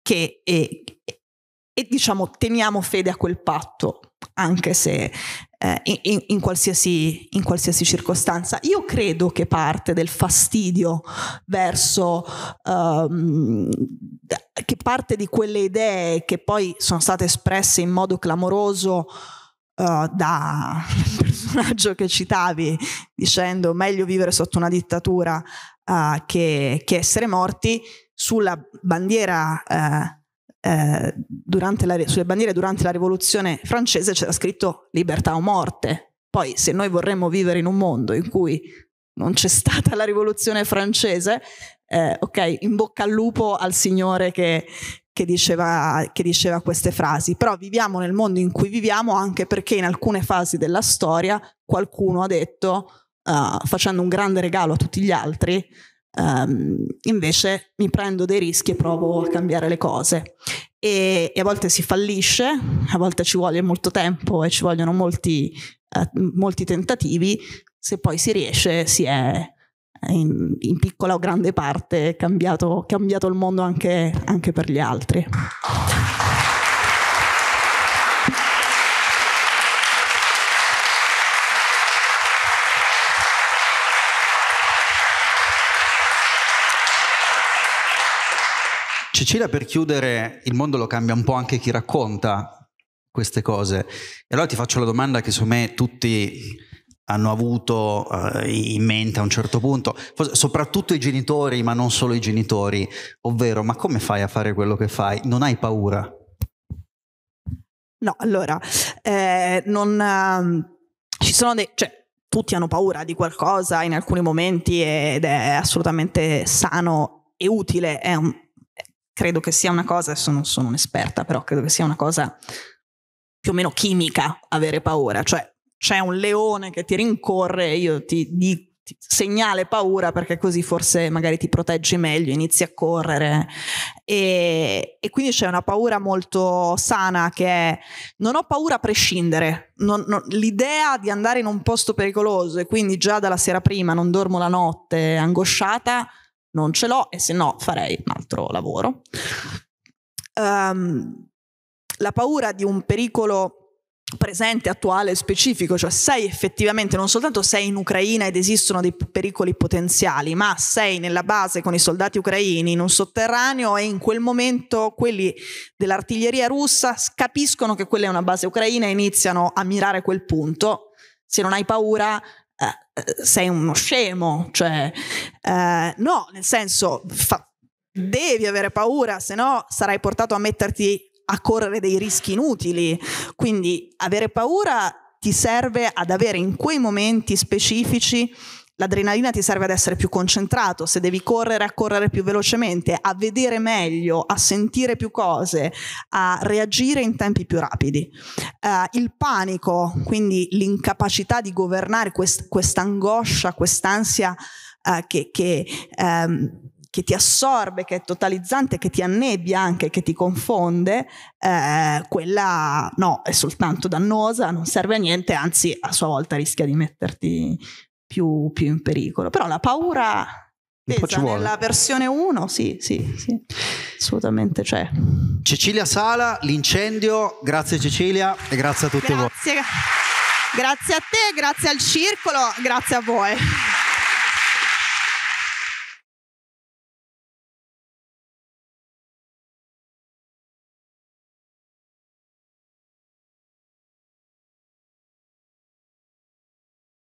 che, e, e, e diciamo teniamo fede a quel patto, anche se eh, in, in, qualsiasi, in, qualsiasi, circostanza. Io credo che parte del fastidio verso... Um, che parte di quelle idee che poi sono state espresse in modo clamoroso Uh, da personaggio che citavi dicendo meglio vivere sotto una dittatura uh, che, che, essere morti sulla bandiera uh, eh, la, sulle bandiere durante la rivoluzione francese c'era scritto libertà o morte. Poi se noi vorremmo vivere in un mondo in cui non c'è stata la rivoluzione francese, eh, ok, in bocca al lupo al signore che, che, diceva, che diceva queste frasi, però viviamo nel mondo in cui viviamo anche perché in alcune fasi della storia qualcuno ha detto, uh, facendo un grande regalo a tutti gli altri, um, invece mi prendo dei rischi e provo a cambiare le cose. E, e, a volte si fallisce, a volte ci vuole molto tempo e ci vogliono molti, eh, molti tentativi, se poi si riesce si è in, in piccola o grande parte cambiato, cambiato il mondo anche, anche per gli altri. Cecilia, per chiudere, il mondo lo cambia un po' anche chi racconta queste cose. E allora ti faccio la domanda che su me tutti hanno avuto eh, in mente a un certo punto, soprattutto i genitori, ma non solo i genitori, ovvero ma come fai a fare quello che fai? Non hai paura? No, allora, eh, non... Um, ci sono dei... Cioè, tutti hanno paura di qualcosa in alcuni momenti ed è assolutamente sano e utile, è un credo che sia una cosa, adesso non sono un'esperta, però credo che sia una cosa più o meno chimica avere paura, cioè c'è un leone che ti rincorre e io ti, ti, ti segnale paura perché così forse magari ti proteggi meglio, inizi a correre e, e quindi c'è una paura molto sana che è non ho paura a prescindere, non, non, l'idea di andare in un posto pericoloso e quindi già dalla sera prima non dormo la notte angosciata non ce l'ho e se no farei un altro lavoro. Um, la paura di un pericolo presente, attuale, specifico, cioè sei effettivamente, non soltanto sei in Ucraina ed esistono dei pericoli potenziali, ma sei nella base con i soldati ucraini in un sotterraneo e in quel momento quelli dell'artiglieria russa capiscono che quella è una base ucraina e iniziano a mirare quel punto. Se non hai paura, sei uno scemo, cioè eh, no, nel senso fa, devi avere paura, se no sarai portato a metterti a correre dei rischi inutili. Quindi avere paura ti serve ad avere in quei momenti specifici L'adrenalina ti serve ad essere più concentrato, se devi correre a correre più velocemente, a vedere meglio, a sentire più cose, a reagire in tempi più rapidi. Uh, il panico, quindi l'incapacità di governare quest- quest'angoscia, quest'ansia uh, che, che, um, che, ti assorbe, che è totalizzante, che ti annebbia anche, che ti confonde, uh, quella no, è soltanto dannosa, non serve a niente, anzi a sua volta rischia di metterti più, più in pericolo. Però la paura pesa nella versione 1, sì, sì, sì, assolutamente c'è. Cioè. Cecilia Sala, l'incendio, grazie Cecilia e grazie a tutti grazie. voi. Grazie a te, grazie al circolo, grazie a voi.